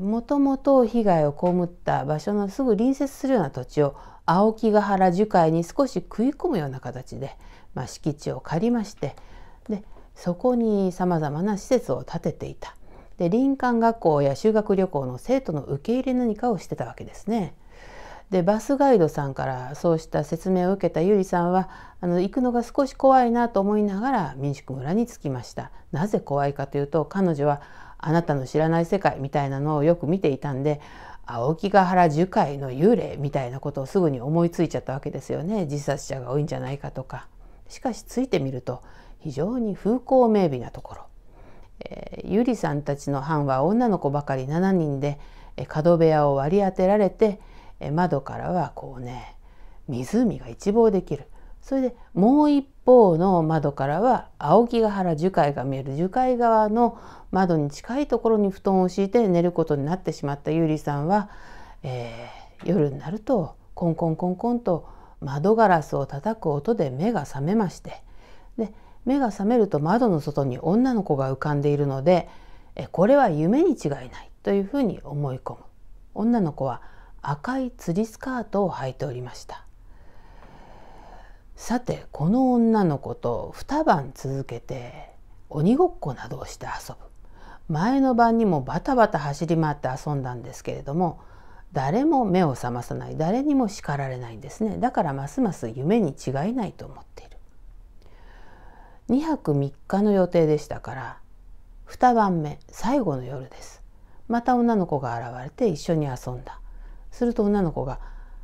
もともと被害を被った場所のすぐ隣接するような土地を青木ヶ原樹海に少し食い込むような形でまあ、敷地を借りましてでそこにさまざまな施設を建てていたで林間学校や修学旅行の生徒の受け入れ何かをしてたわけですね。でバスガイドさんからそうした説明を受けたゆりさんはあの行くのが少し怖いなと思いながら民宿村に着きましたなぜ怖いかというと彼女はあなたの知らない世界みたいなのをよく見ていたんで青木ヶ原樹海の幽霊みたいなことをすぐに思いついちゃったわけですよね自殺者が多いんじゃないかとかしかしついてみると非常に風光明媚なところ、えゆりさんたちの班は女の子ばかり7人で角部屋を割り当てられて窓からはこうね湖が一望できるそれでもう一方の窓からは青木ヶ原樹海が見える樹海側の窓に近いところに布団を敷いて寝ることになってしまったゆりさんは、えー、夜になるとコンコンコンコンと窓ガラスを叩く音で目が覚めましてで目が覚めると窓の外に女の子が浮かんでいるのでえこれは夢に違いないというふうに思い込む女の子は赤い釣りスカートを履いておりましたさてこの女の子と二晩続けて鬼ごっこなどをして遊ぶ前の晩にもバタバタ走り回って遊んだんですけれども誰も目を覚まさない誰にも叱られないんですねだからますます夢に違いないと思っている2泊3日の予定でしたから2晩目最後の夜ですまた女の子が現れて一緒に遊んだすると女の子が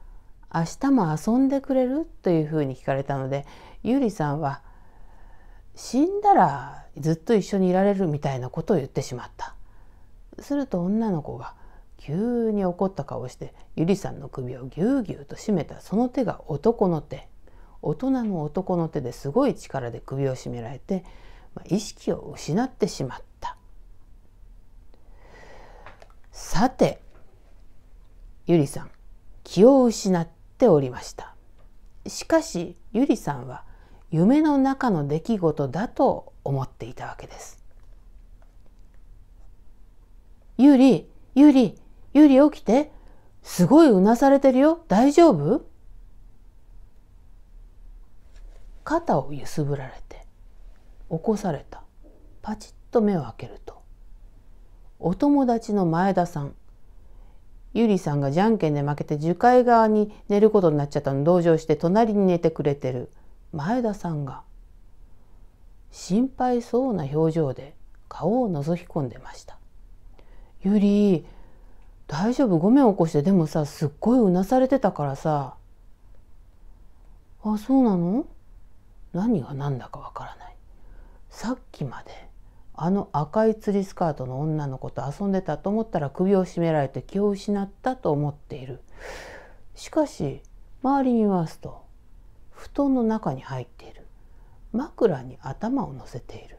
「明日も遊んでくれる?」というふうに聞かれたのでゆりさんは「死んだらずっと一緒にいられる」みたいなことを言ってしまったすると女の子が急に怒った顔してゆりさんの首をぎゅうぎゅうと絞めたその手が男の手大人の男の手ですごい力で首を絞められて、まあ、意識を失ってしまったさてゆりさん気を失っておりましたしかしゆりさんは夢の中の出来事だと思っていたわけですゆりゆりゆり起きて。すごいうなされてるよ。大丈夫肩を揺すぶられて、起こされた。パチッと目を開けると。お友達の前田さん。ゆりさんがじゃんけんで負けて樹海側に寝ることになっちゃったの同情して隣に寝てくれてる前田さんが心配そうな表情で顔を覗き込んでました。ゆり大丈夫ごめん起こしてでもさすっごいうなされてたからさあそうなの何が何だかわからないさっきまであの赤い釣りスカートの女の子と遊んでたと思ったら首を絞められて気を失ったと思っているしかし周りに見ますと布団の中に入っている枕に頭を乗せている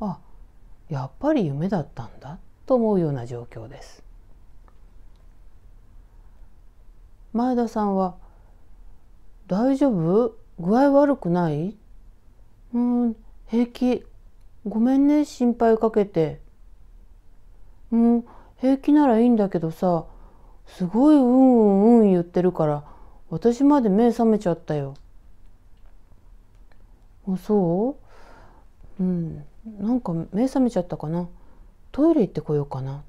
あやっぱり夢だったんだと思うような状況です前田さんは「大丈夫具合悪くない?」「うん平気ごめんね心配かけて」「うん平気ならいいんだけどさすごいうんうんうん言ってるから私まで目覚めちゃったよ」あそううんなんか目覚めちゃったかなトイレ行ってこようかな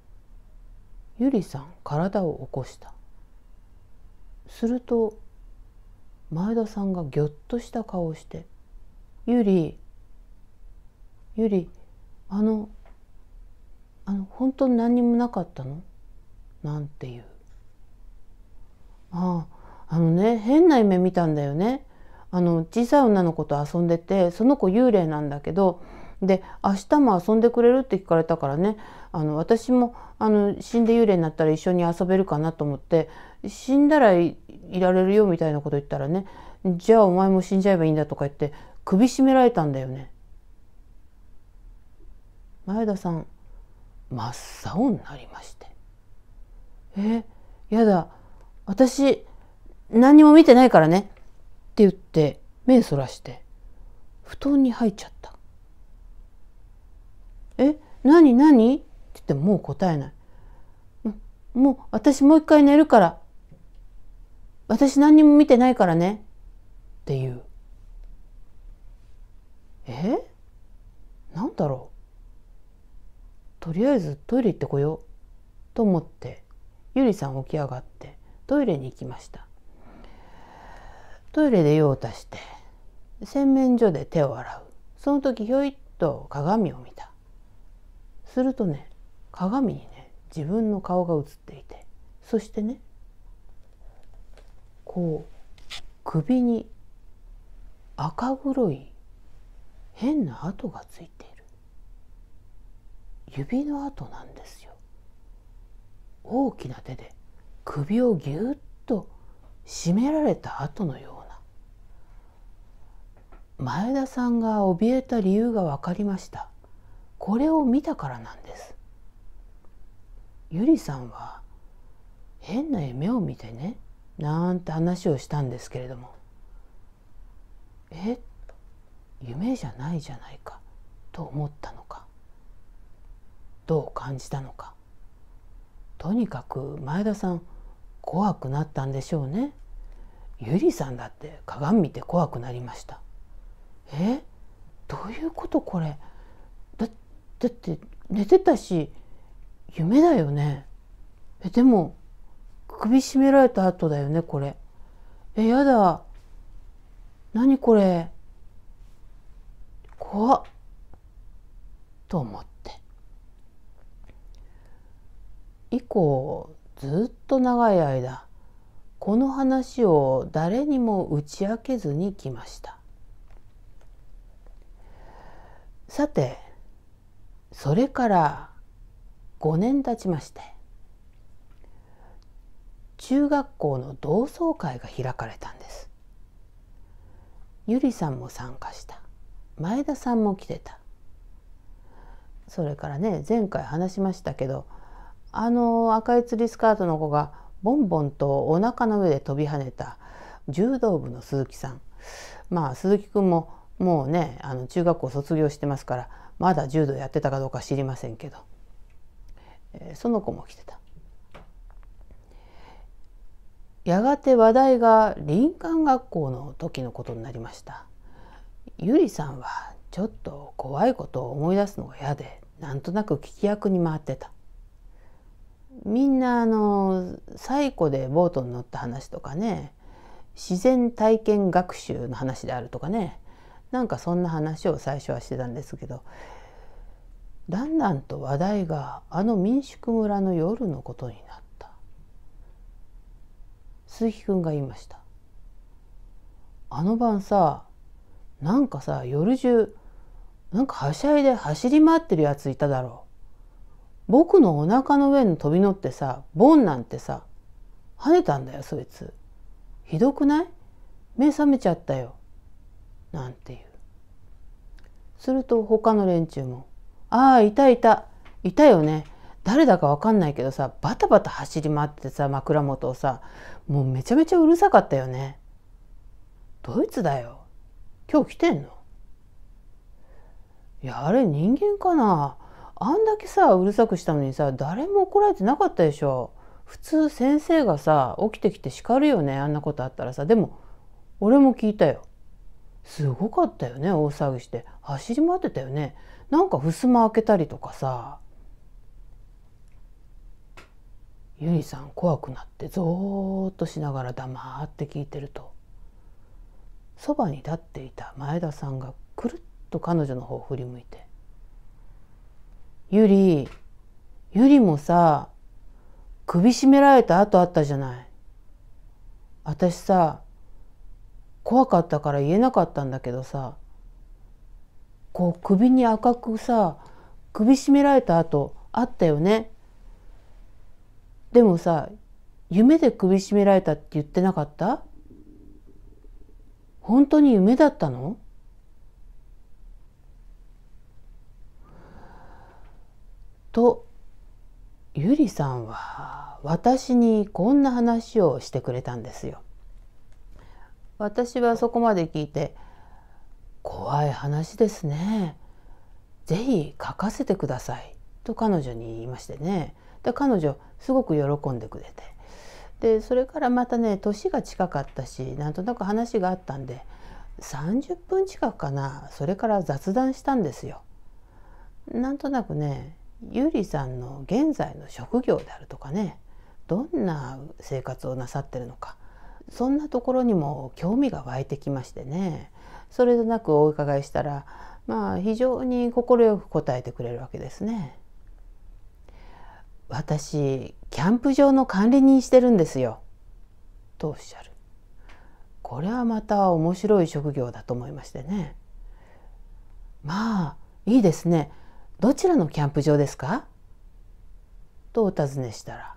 ゆりさん体を起こしたすると前田さんがぎょっとした顔をして「ゆりゆりあのあの本当に何にもなかったの?」なんていう。あああのね変な夢見たんだよね。あの小さい女の子と遊んでてその子幽霊なんだけどで明日も遊んでくれるって聞かれたからねあの私もあの死んで幽霊になったら一緒に遊べるかなと思って死んだらいられるよみたいなこと言ったらねじゃあお前も死んじゃえばいいんだとか言って首絞められたんだよね。前田さん真っ青になりまして「えやだ私何も見てないからね」って言って目そらして布団に入っちゃった。何何?」って言ってもう答えない。もう私もう一回寝るから私何にも見てないからねっていうえなんだろうとりあえずトイレ行ってこようと思ってゆりさん起き上がってトイレに行きましたトイレで用を足して洗面所で手を洗うその時ひょいっと鏡を見たするとね鏡にね自分の顔が映っていてそしてねこう首に赤黒い変な跡がついている指の跡なんですよ大きな手で首をぎゅっと絞められた跡のような前田さんが怯えた理由が分かりましたこれを見たからなんですゆりさんは変な夢を見てねなんて話をしたんですけれどもえ夢じゃないじゃないかと思ったのかどう感じたのかとにかく前田さん怖くなったんでしょうねゆりさんだって鏡見て怖くなりましたえどういうことこれだって寝てたし夢だよねえでも首絞められた後だよねこれえやだ何これ怖っと思って以降ずっと長い間この話を誰にも打ち明けずに来ましたさてそれから5年経ちまして中学校の同窓会が開かれたんですゆりさんも参加した前田さんも来てたそれからね前回話しましたけどあの赤い釣りスカートの子がボンボンとお腹の上で飛び跳ねた柔道部の鈴木さんまあ鈴木くんももうねあの中学校卒業してますからまだ柔道やってたかどうか知りませんけど、えー、その子も来てた。やがて話題が林間学校の時のことになりました。ゆりさんはちょっと怖いことを思い出すのが嫌でなんとなく聞き役に回ってた。みんなあの最古でボートに乗った話とかね自然体験学習の話であるとかねなんかそんな話を最初はしてたんですけどだんだんと話題があの民宿村の夜のことになった鈴木くんが言いましたあの晩さなんかさ夜中なんかはしゃいで走り回ってるやついただろう僕のお腹の上に飛び乗ってさボンなんてさ跳ねたんだよそいつひどくない目覚めちゃったよなんていうすると他の連中もああ、いたいた。いたよね。誰だかわかんないけどさ、バタバタ走り回ってさ、枕元をさ、もうめちゃめちゃうるさかったよね。ドイツだよ。今日来てんのいや、あれ人間かな。あんだけさ、うるさくしたのにさ、誰も怒られてなかったでしょ。普通先生がさ、起きてきて叱るよね。あんなことあったらさ。でも、俺も聞いたよ。すごかったよね大騒ぎして走り回ってたよねなんか襖開けたりとかさゆりさん怖くなってぞーっとしながら黙って聞いてるとそばに立っていた前田さんがくるっと彼女の方を振り向いて「ゆりゆりもさ首絞められた後あったじゃない。私さ怖かったから言えなかったんだけどさこう首に赤くさ首絞められた後あったよねでもさ夢で首絞められたって言ってなかった本当に夢だったのとゆりさんは私にこんな話をしてくれたんですよ。私はそこまで聞いて怖い話ですね。ぜひ書かせてください」と彼女に言いましてねで彼女すごく喜んでくれてでそれからまたね年が近かったしなんとなく話があったんで30分近くかなそれから雑談したんですよ。なんとなくねゆりさんの現在の職業であるとかねどんな生活をなさってるのかそんなところにも興味が湧いてきましてねそれでなくお伺いしたらまあ非常に快く答えてくれるわけですね。私キャンプ場の管理人してるんですよ」とおっしゃる。これはまた面白い職業だと思いましてね。まあいいですね。どちらのキャンプ場ですかとお尋ねしたら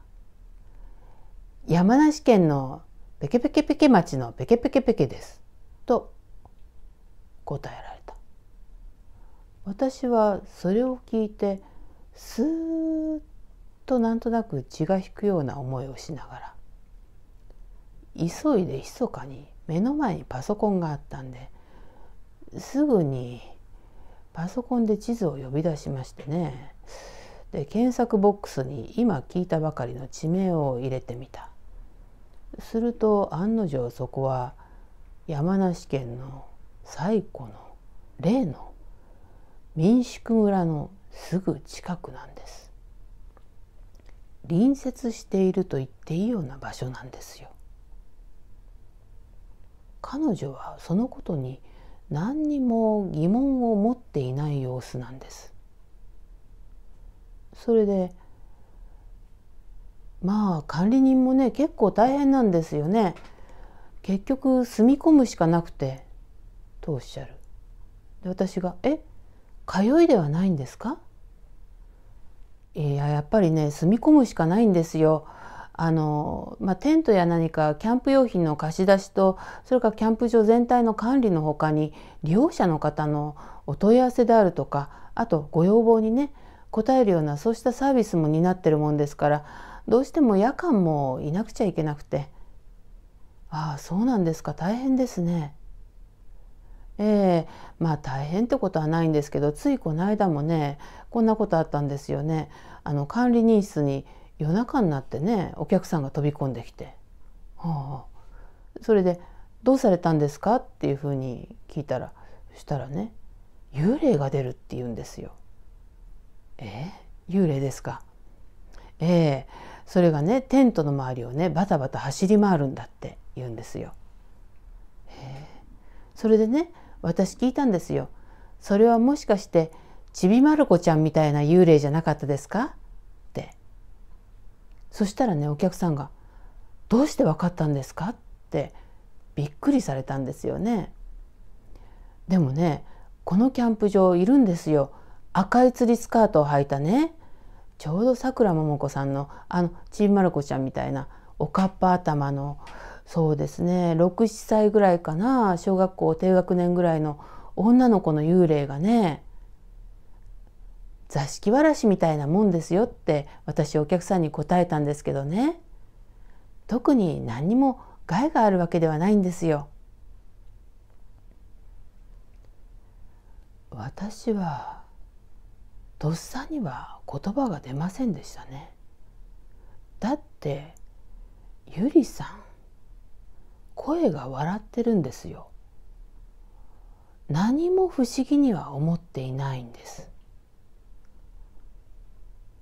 山梨県のペケペケペケ町のペケペケペケですと答えられた私はそれを聞いてスーッとなんとなく血が引くような思いをしながら急いで密かに目の前にパソコンがあったんですぐにパソコンで地図を呼び出しましてねで検索ボックスに今聞いたばかりの地名を入れてみたすると案の定そこは山梨県の最古の例の民宿村のすぐ近くなんです隣接していると言っていいような場所なんですよ彼女はそのことに何にも疑問を持っていない様子なんですそれでまあ管理人もね結構大変なんですよね結局住み込むしかなくてとおっしゃる。で私が「え通いではないんですか?」いややっぱりね住み込むしかないんですよ。あのまあ、テントや何かキャンプ用品の貸し出しとそれからキャンプ場全体の管理のほかに利用者の方のお問い合わせであるとかあとご要望にね応えるようなそうしたサービスも担ってるもんですからどうしても夜間もいなくちゃいけなくてああそうなんですか大変ですねえー、まあ大変ってことはないんですけどついこの間もねこんなことあったんですよねあの管理人室に夜中になってねお客さんが飛び込んできて、はあ、それで「どうされたんですか?」っていうふうに聞いたらしたらね幽霊が出るって言うんですよ。えー、幽霊ですかええー、それがねテントの周りをねバタバタ走り回るんだって言うんですよ。えそれでね私聞いたんですよ。それはもしかしてちびまる子ちゃんみたいな幽霊じゃなかったですか?」って。そしたらねお客さんが「どうして分かったんですか?」ってびっくりされたんですよね。でもねこのキャンプ場いるんですよ赤い釣りスカートを履いたねちょうどさくらももこさんのあのちびまる子ちゃんみたいなおかっぱ頭のそうですね67歳ぐらいかな小学校低学年ぐらいの女の子の幽霊がね座敷わらしみたいなもんですよって私お客さんに答えたんですけどね特に何にも害があるわけではないんですよ。私はとっさには言葉が出ませんでしたね。だってゆりさん声が笑ってるんですよ。何も不思議には思っていないんです。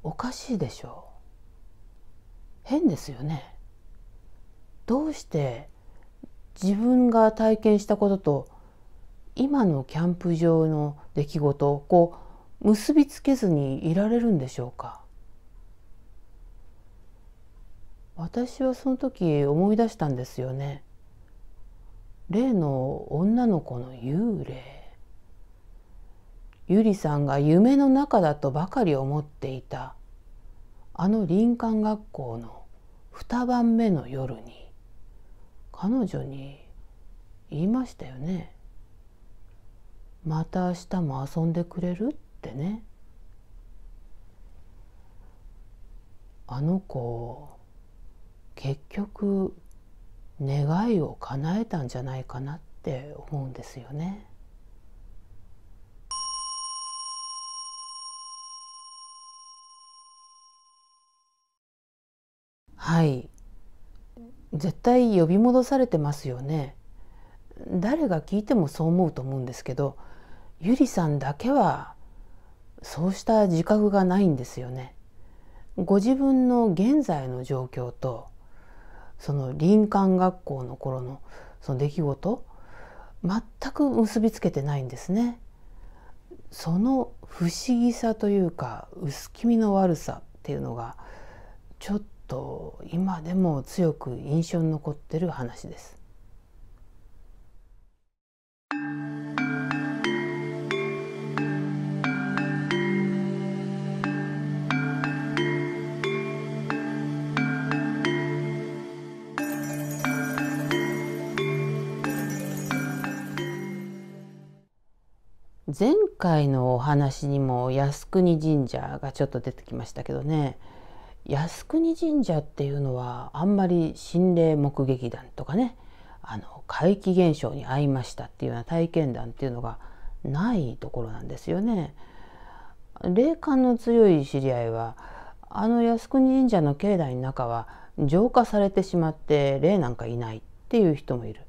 おかしいでしょう。変ですよね。どうして自分が体験したことと今のキャンプ場の出来事をこう結びつけずにいられるんでしょうか私はその時思い出したんですよね。例の女の子の幽霊ゆりさんが夢の中だとばかり思っていたあの林間学校の2番目の夜に彼女に言いましたよね。また明日も遊んでくれるってね。あの子結局願いを叶えたんじゃないかなって思うんですよね。はい絶対呼び戻されてますよね誰が聞いてもそう思うと思うんですけどゆりさんだけはそうした自覚がないんですよねご自分の現在の状況とその林間学校の頃のその出来事全く結びつけてないんですね。その不思議さというか薄気味の悪さっていうのがちょっと今でも強く印象に残ってる話です。前回のお話にも靖国神社がちょっと出てきましたけどね靖国神社っていうのはあんまり心霊目撃談とかねあの怪奇現象に遭いましたっていうような体験談っていうのがないところなんですよね。霊感の強い知り合いはあの靖国神社の境内の中は浄化されてしまって霊なんかいないっていう人もいる。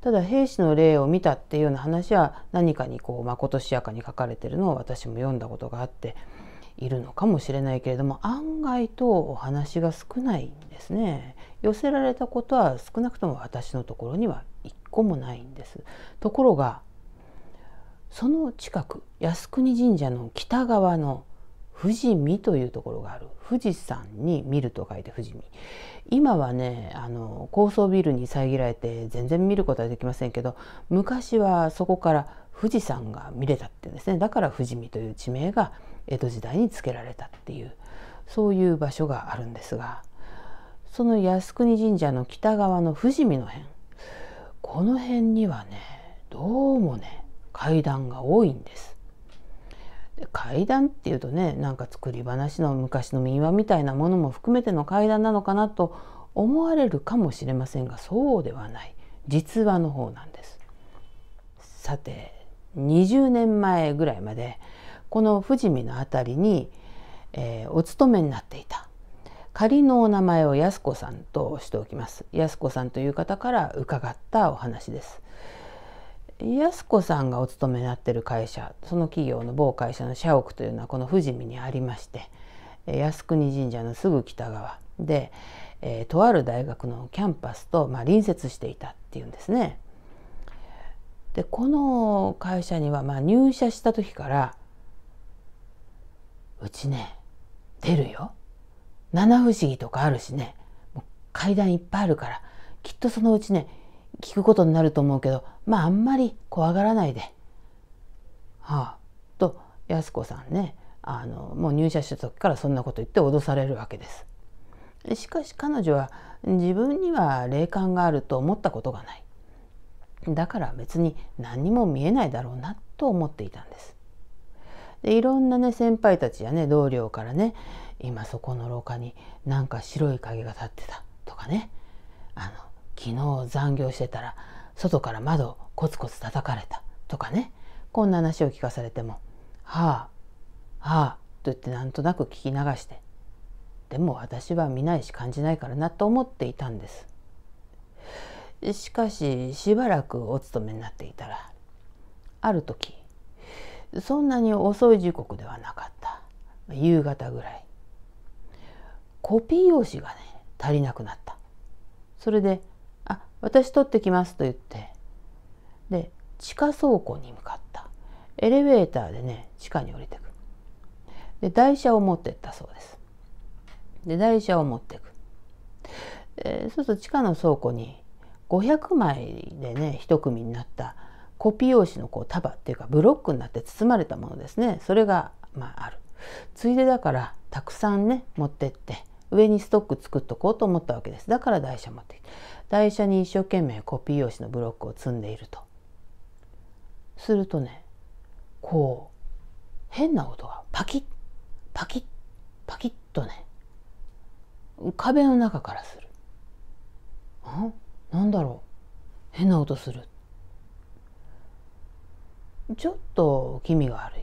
ただ兵士の霊を見たっていうような話は何かにこうまことしやかに書かれてるのを私も読んだことがあっているのかもしれないけれども案外とお話が少ないんですね寄せられたことは少なくとも私のところには一個もないんですところがその近く靖国神社の北側の富士見というところがある富士山に見ると書いて富士見今はねあの高層ビルに遮られて全然見ることはできませんけど昔はそこから富士山が見れたってんですねだから富士見という地名が江戸時代に付けられたっていうそういう場所があるんですがその靖国神社の北側の富士見の辺この辺にはねどうもね階段が多いんです。階段っていうとねなんか作り話の昔の民話みたいなものも含めての階段なのかなと思われるかもしれませんがそうではない実話の方なんです。さて20年前ぐらいまでこの富士見の辺りに、えー、お勤めになっていた仮のお名前を安子さんとしておきます安子さんという方から伺ったお話です。安子さんがお勤めになってる会社その企業の某会社の社屋というのはこの富士見にありまして靖国神社のすぐ北側で、えー、とある大学のキャンパスと、まあ、隣接していたっていうんですね。でこの会社には、まあ、入社した時から「うちね出るよ七不思議とかあるしね階段いっぱいあるからきっとそのうちね聞くことになると思うけどまああんまり怖がらないで。はあ、と安子さんねあのもう入社した時からそんなこと言って脅されるわけです。しかし彼女は自分には霊感があると思ったことがない。だから別に何にも見えないだろうなと思っていたんです。でいろんなね先輩たちやね同僚からね今そこの廊下になんか白い影が立ってたとかねあの昨日残業してたら外から窓をコツコツ叩かれたとかねこんな話を聞かされても「はあはあ」と言ってなんとなく聞き流してでも私は見ないし感じないからなと思っていたんですしかししばらくお勤めになっていたらある時そんなに遅い時刻ではなかった夕方ぐらいコピー用紙がね足りなくなったそれで私取ってきますと言って、で、地下倉庫に向かった。エレベーターでね、地下に降りてく。で、台車を持ってったそうです。で、台車を持ってく。えー、そうすると地下の倉庫に500枚でね、一組になったコピー用紙のこう束っていうかブロックになって包まれたものですね。それが、まあ、ある。ついでだからたくさんね持ってって上にストック作っとこうと思ったわけですだから台車持ってきて台車に一生懸命コピー用紙のブロックを積んでいるとするとねこう変な音がパキッパキッパキッとね壁の中からする。んなんだろう変な音する。ちょっと気味が悪い。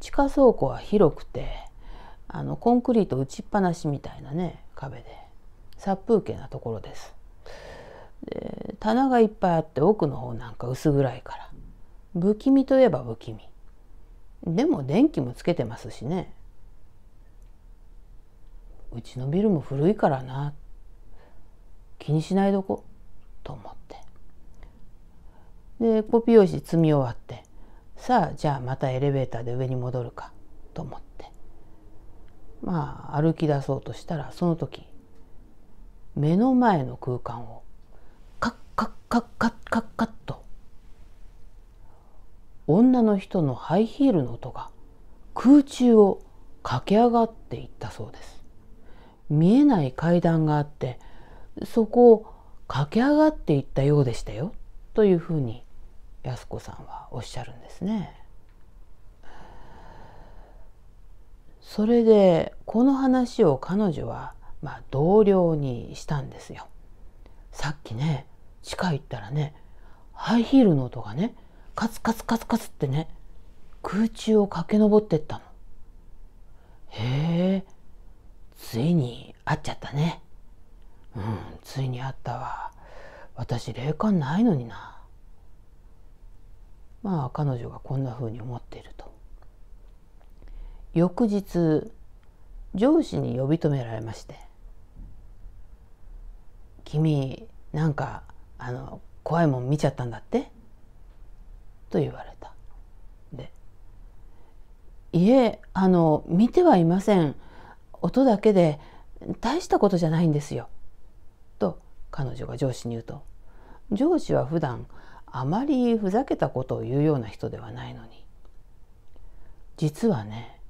地下倉庫は広くてあのコンクリート打ちっぱなしみたいなね壁で殺風景なところです。で棚がいっぱいあって奥の方なんか薄暗いから不気味といえば不気味でも電気もつけてますしねうちのビルも古いからな気にしないどこと思ってでコピー用紙積み終わってさあじゃあまたエレベーターで上に戻るかと思ってまあ歩き出そうとしたらその時目の前の空間をカッカッカッカッと女の人のハイヒールの音が空中を駆け上がっていったそうです見えない階段があってそこを駆け上がっていったようでしたよというふうに安子さんはおっしゃるんですね。それでこの話を彼女はまあ同僚にしたんですよ。さっきね地下行ったらねハイヒールの音がねカツカツカツカツってね空中を駆け上ってったの。へえついに会っちゃったね。うんついに会ったわ。私霊感ないのにな。まあ彼女がこんな風に思っていると。翌日上司に呼び止められまして「君なんかあの怖いもん見ちゃったんだってと言われた。で「いえあの見てはいません音だけで大したことじゃないんですよ」と彼女が上司に言うと上司は普段あまりふざけたことを言うような人ではないのに実はね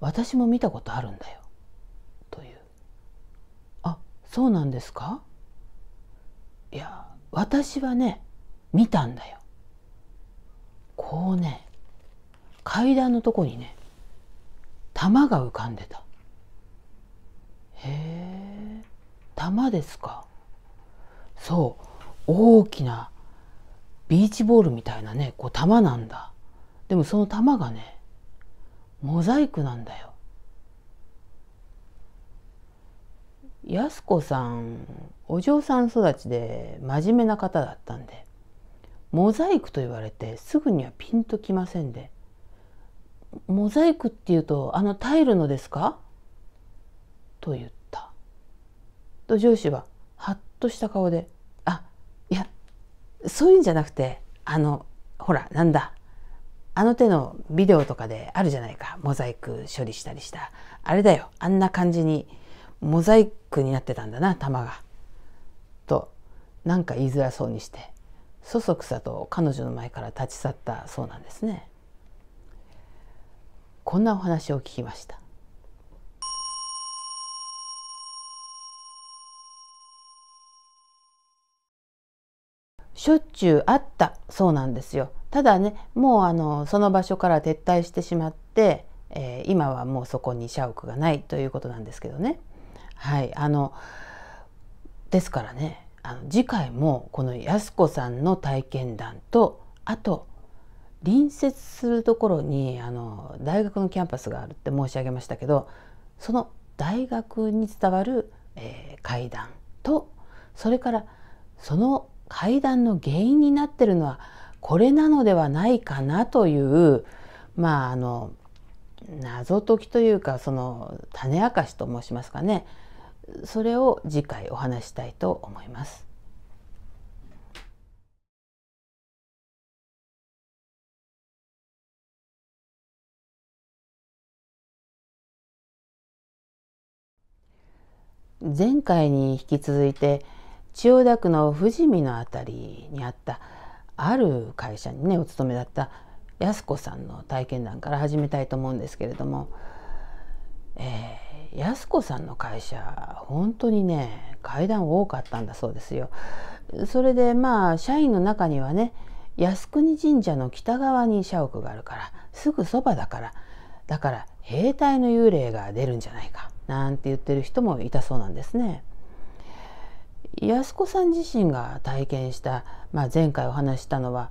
私も見たことあるんだよというあそうなんですかいや私はね見たんだよこうね階段のとこにね玉が浮かんでたへえ玉ですかそう大きなビーチボールみたいなねこう玉なんだでもその玉がねモザイクなんだよやす子さんお嬢さん育ちで真面目な方だったんでモザイクと言われてすぐにはピンときませんでモザイクっていうとあのタイルのですかと言ったと上司ははっとした顔で「あいやそういうんじゃなくてあのほらなんだあの手のビデオとかであるじゃないかモザイク処理したりしたあれだよあんな感じにモザイクになってたんだな玉が。となんか言いづらそうにしてそそくさと彼女の前から立ち去ったそうなんですね。こんなお話を聞きました。しょっちゅうあったそうなんですよ。ただねもうあのその場所から撤退してしまって、えー、今はもうそこに社屋がないということなんですけどね。はいあのですからねあの次回もこの安子さんの体験談とあと隣接するところにあの大学のキャンパスがあるって申し上げましたけどその大学に伝わる、えー、会とそれからその階段の原因になってるのはこれなのではないかなというまああの謎解きというかその種明かしと申しますかねそれを次回お話したいと思います。前回に引き続いて千代田区の富士見の辺りにあったある会社にねお勤めだった安子さんの体験談から始めたいと思うんですけれども、えー安子さんの会社本当にね階段多かったんだそうですよ。それでまあ社員の中にはね靖国神社の北側に社屋があるからすぐそばだからだから兵隊の幽霊が出るんじゃないかなんて言ってる人もいたそうなんですね。安子さん自身が体験した、まあ、前回お話したのは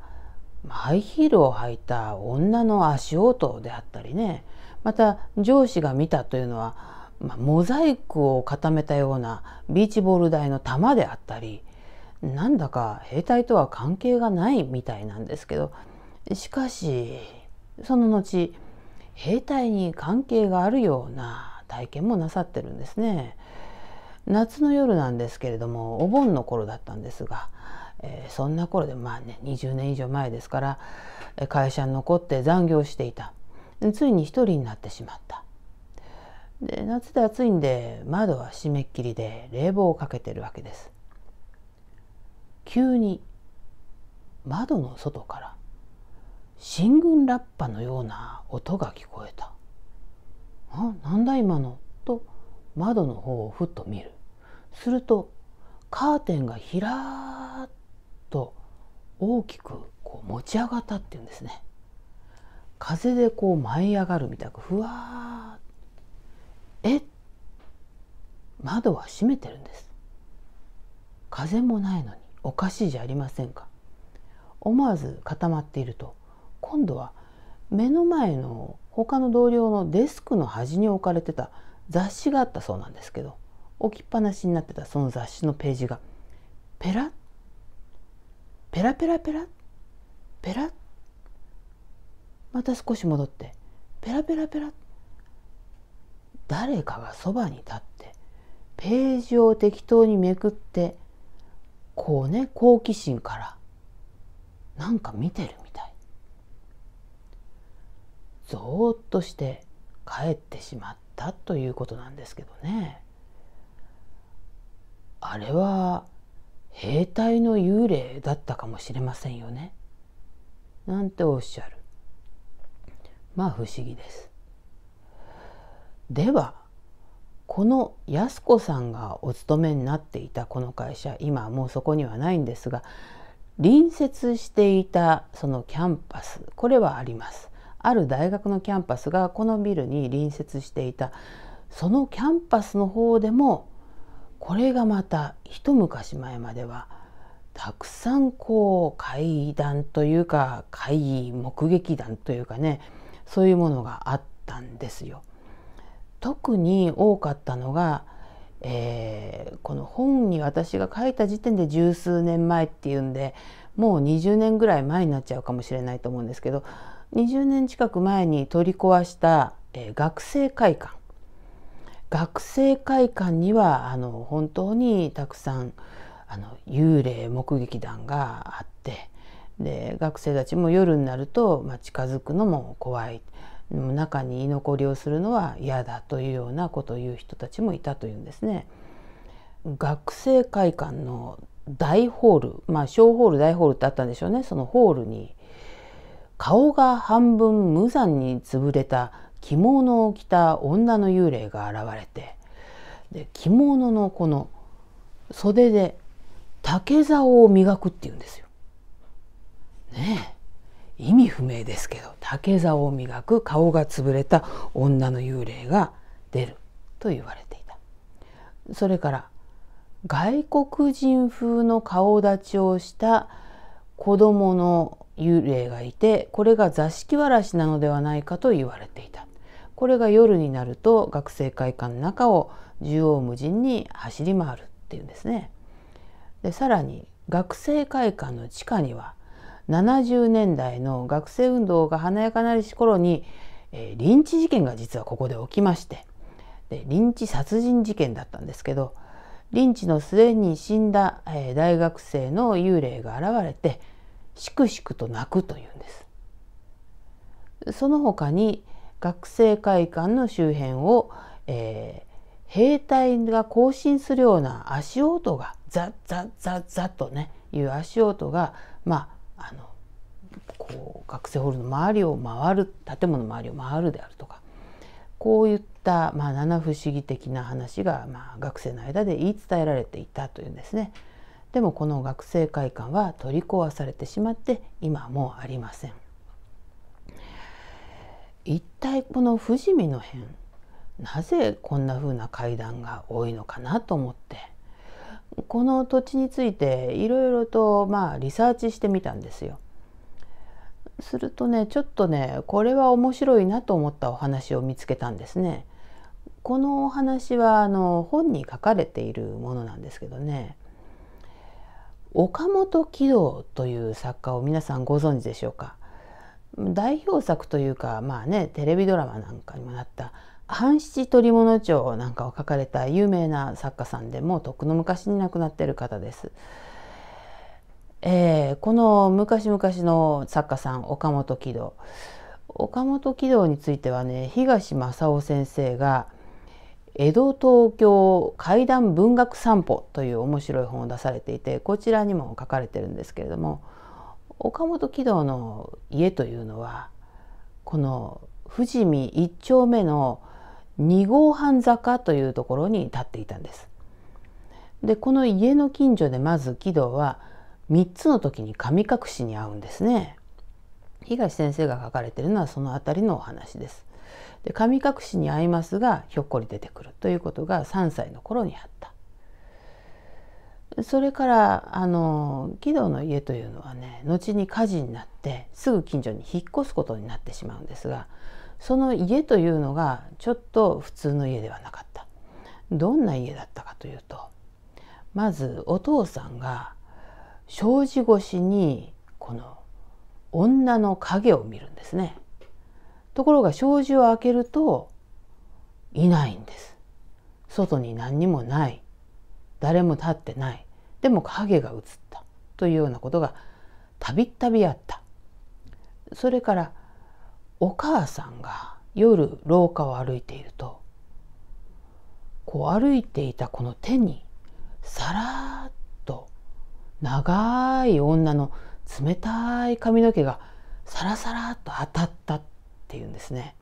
ハイヒールを履いた女の足音であったりねまた上司が見たというのはまあ、モザイクを固めたようなビーチボール台の球であったりなんだか兵隊とは関係がないみたいなんですけどしかしその後兵隊に関係があるような体験もなさってるんですね。夏の夜なんですけれどもお盆の頃だったんですが、えー、そんな頃でまあね20年以上前ですから会社に残って残業していたついに一人になってしまったで夏で暑いんで窓は閉めっきりで冷房をかけてるわけです急に窓の外から新軍ラッパのような音が聞こえたあなんだ今のと窓の方をふっと見るするとカーテンがひらーっと大きくこう持ち上がったっていうんですね風でこう舞い上がるみたい。ふわーっえ窓は閉めてるんです風もないのにおかしいじゃありませんか思わず固まっていると今度は目の前の他の同僚のデスクの端に置かれてた雑誌があったそうなんですけど置きっぱなしになってたその雑誌のページがペラッペラペラペラペラまた少し戻ってペラペラペラ誰かがそばに立ってページを適当にめくってこうね好奇心からなんか見てるみたいぞーっとして帰ってしまったということなんですけどねあれは兵隊の幽霊だったかもしれませんよねなんておっしゃるまあ不思議ですではこの安子さんがお勤めになっていたこの会社今はもうそこにはないんですが隣接していたそのキャンパスこれはありますある大学のキャンパスがこのビルに隣接していたそのキャンパスの方でもこれがまた一昔前まではたくさんこう怪談というか怪異目撃談というかねそういうものがあったんですよ。特に多かったのが、えー、この本に私が書いた時点で十数年前っていうんでもう20年ぐらい前になっちゃうかもしれないと思うんですけど20年近く前に取り壊した、えー、学生会館学生会館にはあの本当にたくさんあの幽霊目撃談があってで学生たちも夜になると、まあ、近づくのも怖い中に居残りをするのは嫌だというようなことを言う人たちもいたというんですね。学生会館の大ホールまあ小ホール大ホールってあったんでしょうねそのホールに顔が半分無残に潰れた着物を着た女の幽霊が現れてで着物のこの袖で竹竿を磨くっていうんですよ。ねえ。意味不明ですけど竹竿を磨く顔が潰れた女の幽霊が出ると言われていたそれから外国人風の顔立ちをした子供の幽霊がいてこれが座敷わらしなのではないかと言われていたこれが夜になると学生会館の中を縦横無尽に走り回るっていうんですねでさらに学生会館の地下には70年代の学生運動が華やかなりし頃に、えー、リンチ事件が実はここで起きましてでリンチ殺人事件だったんですけどリンチの末に死んだ、えー、大学生の幽霊が現れてしくしくと泣くというんです。その他に学生会館の周辺を、えー、兵隊が行進するような足音がザッザッザッザッとねいう足音がまああのこう学生ホールの周りを回る建物の周りを回るであるとかこういった、まあ、七不思議的な話が、まあ、学生の間で言い伝えられていたというんですね。でもこの学生会館は取り壊されてしまって今もうありません。一体この富士見の辺なぜこんな風な階段が多いのかなと思ってこの土地についていろいろとまあリサーチしてみたんですよ。するとねちょっとねこれは面白いなと思ったお話を見つけたんですね。このお話はあの本に書かれているものなんですけどね岡本喜道という作家を皆さんご存知でしょうか代表作というかまあねテレビドラマなんかにもなった半七鳥物帳なんかを書かれた有名な作家さんでもうとっくの昔に亡くなってる方です。えー、この昔々の作家さん岡本喜道岡本喜道についてはね東正夫先生が「江戸東京怪談文学散歩」という面白い本を出されていてこちらにも書かれてるんですけれども岡本喜道の家というのはこの富士見一丁目の2号半坂というところに立っていたんです。でこの家の近所でまず義堂は3つの時に神隠しに遭うんですね。東先生が書かれてるのはその辺りのお話です。で神隠しに遭いますがひょっこり出てくるということが3歳の頃にあった。それからあの義堂の家というのはね後に火事になってすぐ近所に引っ越すことになってしまうんですがその家というのがちょっと普通の家ではなかったどんな家だったかというとまずお父さんが障子越しにこの女の影を見るんですねところが障子を開けるといないんです外に何にもない誰も立ってないでも影が映ったというようなことがたびたびあったそれからお母さんが夜廊下を歩いているとこう歩いていたこの手にさらっと長い女の冷たい髪の毛がさらさらっと当たったっていうんですね。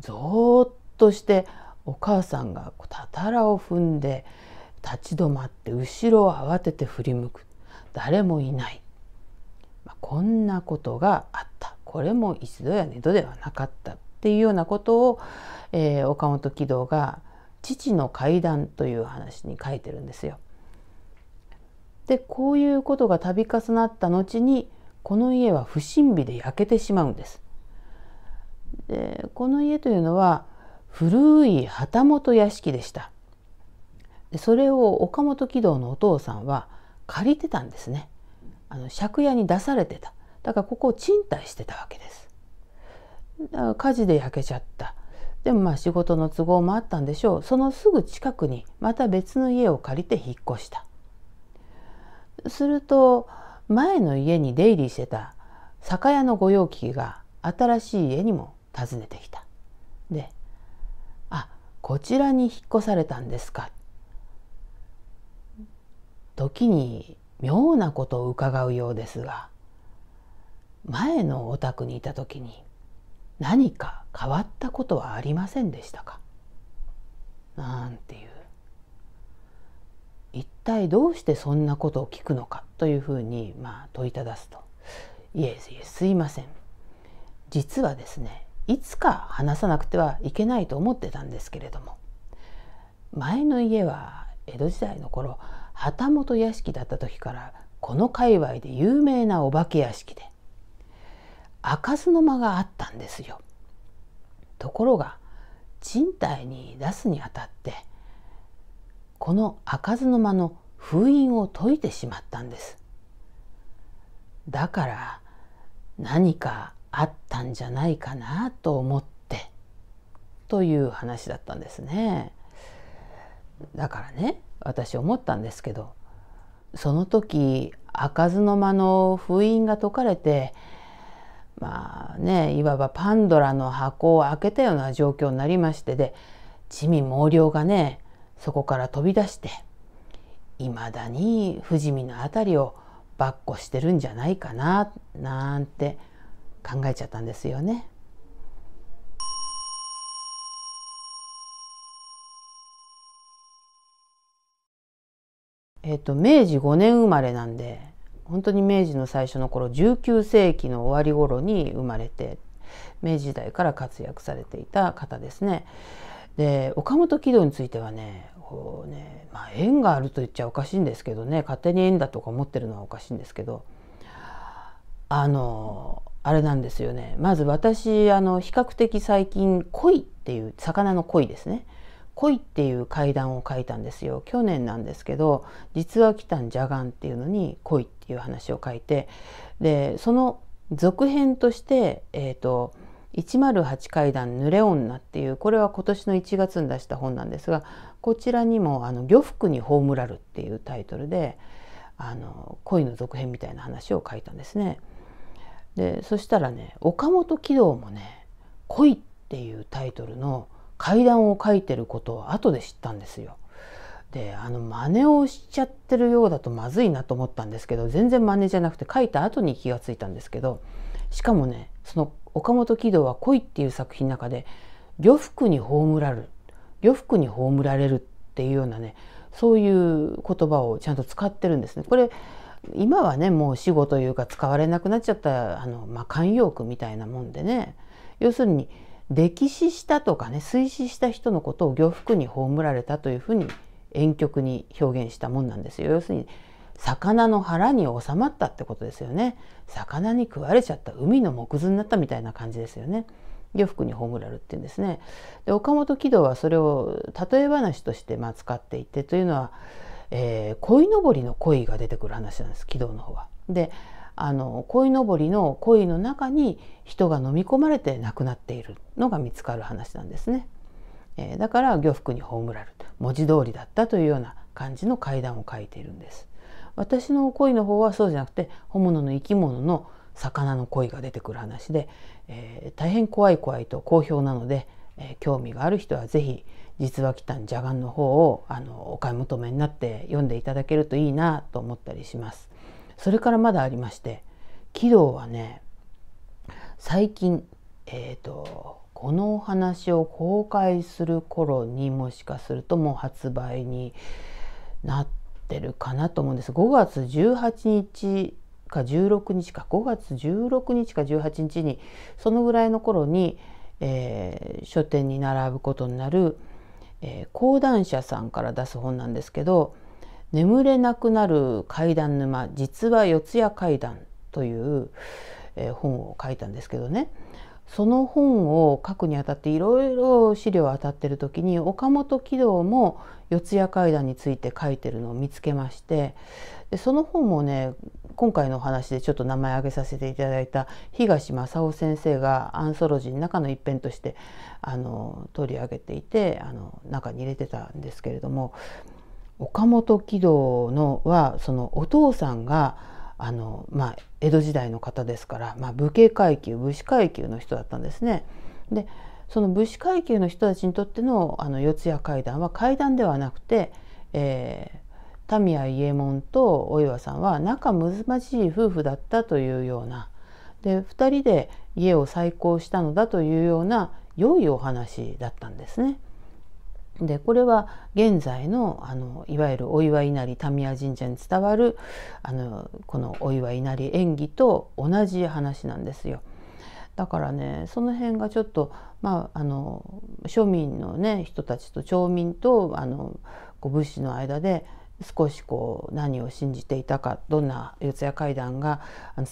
ぞーっとしてお母さんがこうたたらを踏んで立ち止まって後ろを慌てて振り向く誰もいないこんなことがあったこれも一度や二度ではなかったっていうようなことを、えー、岡本喜道が「父の怪談」という話に書いてるんですよ。でこういうことが度重なった後にこの家は不審火で焼けてしまうんです。でこの家というのは古い旗本屋敷でした。それを岡本喜道のお父さんは借りてたんですね。あの借家に出されてただからここを賃貸してたわけですだから火事で焼けちゃったでもまあ仕事の都合もあったんでしょうそのすぐ近くにまた別の家を借りて引っ越したすると前の家に出入りしてた酒屋の御用聞きが新しい家にも訪ねてきたで「あこちらに引っ越されたんですか」時に妙なことを伺うようですが前のお宅にいた時に何か変わったことはありませんでしたかなんていう一体どうしてそんなことを聞くのかというふうにまあ問いただすと「いえいえすいません実はですねいつか話さなくてはいけないと思ってたんですけれども前の家は江戸時代の頃旗本屋敷だった時からこの界隈で有名なお化け屋敷で開かの間があったんですよ。ところが賃貸に出すにあたってこの開かずの間の封印を解いてしまったんです。だから何かあったんじゃないかなと思ってという話だったんですね。だからね私思ったんですけどその時開かずの間の封印が解かれてまあねいわばパンドラの箱を開けたような状況になりましてで地味猛量がねそこから飛び出していまだに富士見の辺りをばっこしてるんじゃないかななんて考えちゃったんですよね。えっ、と、明治5年生まれなんで、本当に明治の最初の頃、19世紀の終わり頃に生まれて、明治時代から活躍されていた方ですね。で、岡本喜怒についてはね、こうね、まあ、縁があると言っちゃおかしいんですけどね、勝手に縁だとか思ってるのはおかしいんですけど、あの、あれなんですよね。まず私、あの、比較的最近、鯉っていう魚の鯉ですね。恋っていう怪談を書いたんですよ去年なんですけど実は来たんじゃがんっていうのに恋っていう話を書いてでその続編として、えーと、と108階段濡れ女っていうこれは今年の1月に出した本なんですがこちらにもあの漁服に葬らるっていうタイトルであの恋の続編みたいな話を書いたんですね。でそしたらね岡本喜道もね「恋」っていうタイトルの階段を書いてることを後で知ったんですよ。であの真似をしちゃってるようだとまずいなと思ったんですけど全然真似じゃなくて書いた後に気がついたんですけどしかもねその岡本喜堂は「恋」っていう作品の中で「漁服に葬らる」「漁服に葬られる」っていうようなねそういう言葉をちゃんと使ってるんですね。これ今はねもう死後というか使われなくなっちゃったあの、まあ、慣用句みたいなもんでね要するに「溺死したとかね水死した人のことを漁服に葬られたというふうに婉曲に表現したもんなんですよ。要するに魚の腹に収まったってことですよね。魚に食われちゃった海の木図になったみたいな感じですよね。漁服に葬られるって言うんですね。で岡本喜道はそれを例え話としてまあ使っていてというのは、えー、鯉のぼりの鯉が出てくる話なんです喜道の方は。であの鯉のぼりの鯉の中に人が飲み込まれて亡くなっているのが見つかる話なんですね。えー、だから漁服に葬られた文字通りだったというような感じの階段を書いているんです。私の鯉の方はそうじゃなくて本物の生き物の魚の鯉が出てくる話で、えー、大変怖い怖いと好評なので、えー、興味がある人は是非実は来たんじゃがんの方をあのお買い求めになって読んでいただけるといいなと思ったりします。それからまだありまして喜道はね最近えっ、ー、とこのお話を公開する頃にもしかするともう発売になってるかなと思うんです5月18日か16日か5月16日か18日にそのぐらいの頃に、えー、書店に並ぶことになる、えー、講談社さんから出す本なんですけど眠れなくなる階段沼実は四谷階段という、え本を書いたんですけどねその本を書くにあたっていろいろ資料を当たってる時に岡本喜道も四谷怪談について書いてるのを見つけましてでその本もね今回のお話でちょっと名前挙げさせていただいた東正夫先生がアンソロジーの中の一編としてあの取り上げていてあの中に入れてたんですけれども岡本喜道のはそのお父さんがあの、まあ、江戸時代の方ですから、まあ、武家階級武士階級の人だったんですね。でその武士階級の人たちにとってのあの四谷階段は階段ではなくて、えー、田宮伊右衛門とお岩さんは仲むずましい夫婦だったというようなで2人で家を再興したのだというような良いお話だったんですね。でこれは現在のあのいわゆるお祝いなり民谷神社に伝わるあのこのお祝いなり演技と同じ話なんですよ。だからねその辺がちょっと、まあ、あの庶民の、ね、人たちと町民とあのこう武士の間で少しこう何を信じていたかどんな四谷怪談が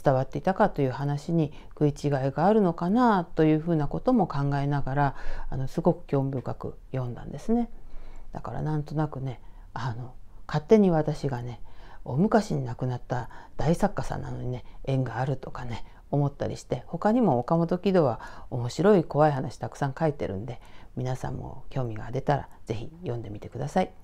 伝わっていたかという話に食い違いがあるのかなというふうなことも考えながらあのすごく興味深く読んだんですね。だからなんとなくねあの勝手に私がね昔に亡くなった大作家さんなのにね縁があるとかね思ったりして他にも岡本喜怒は面白い怖い話たくさん書いてるんで皆さんも興味が出たら是非読んでみてください。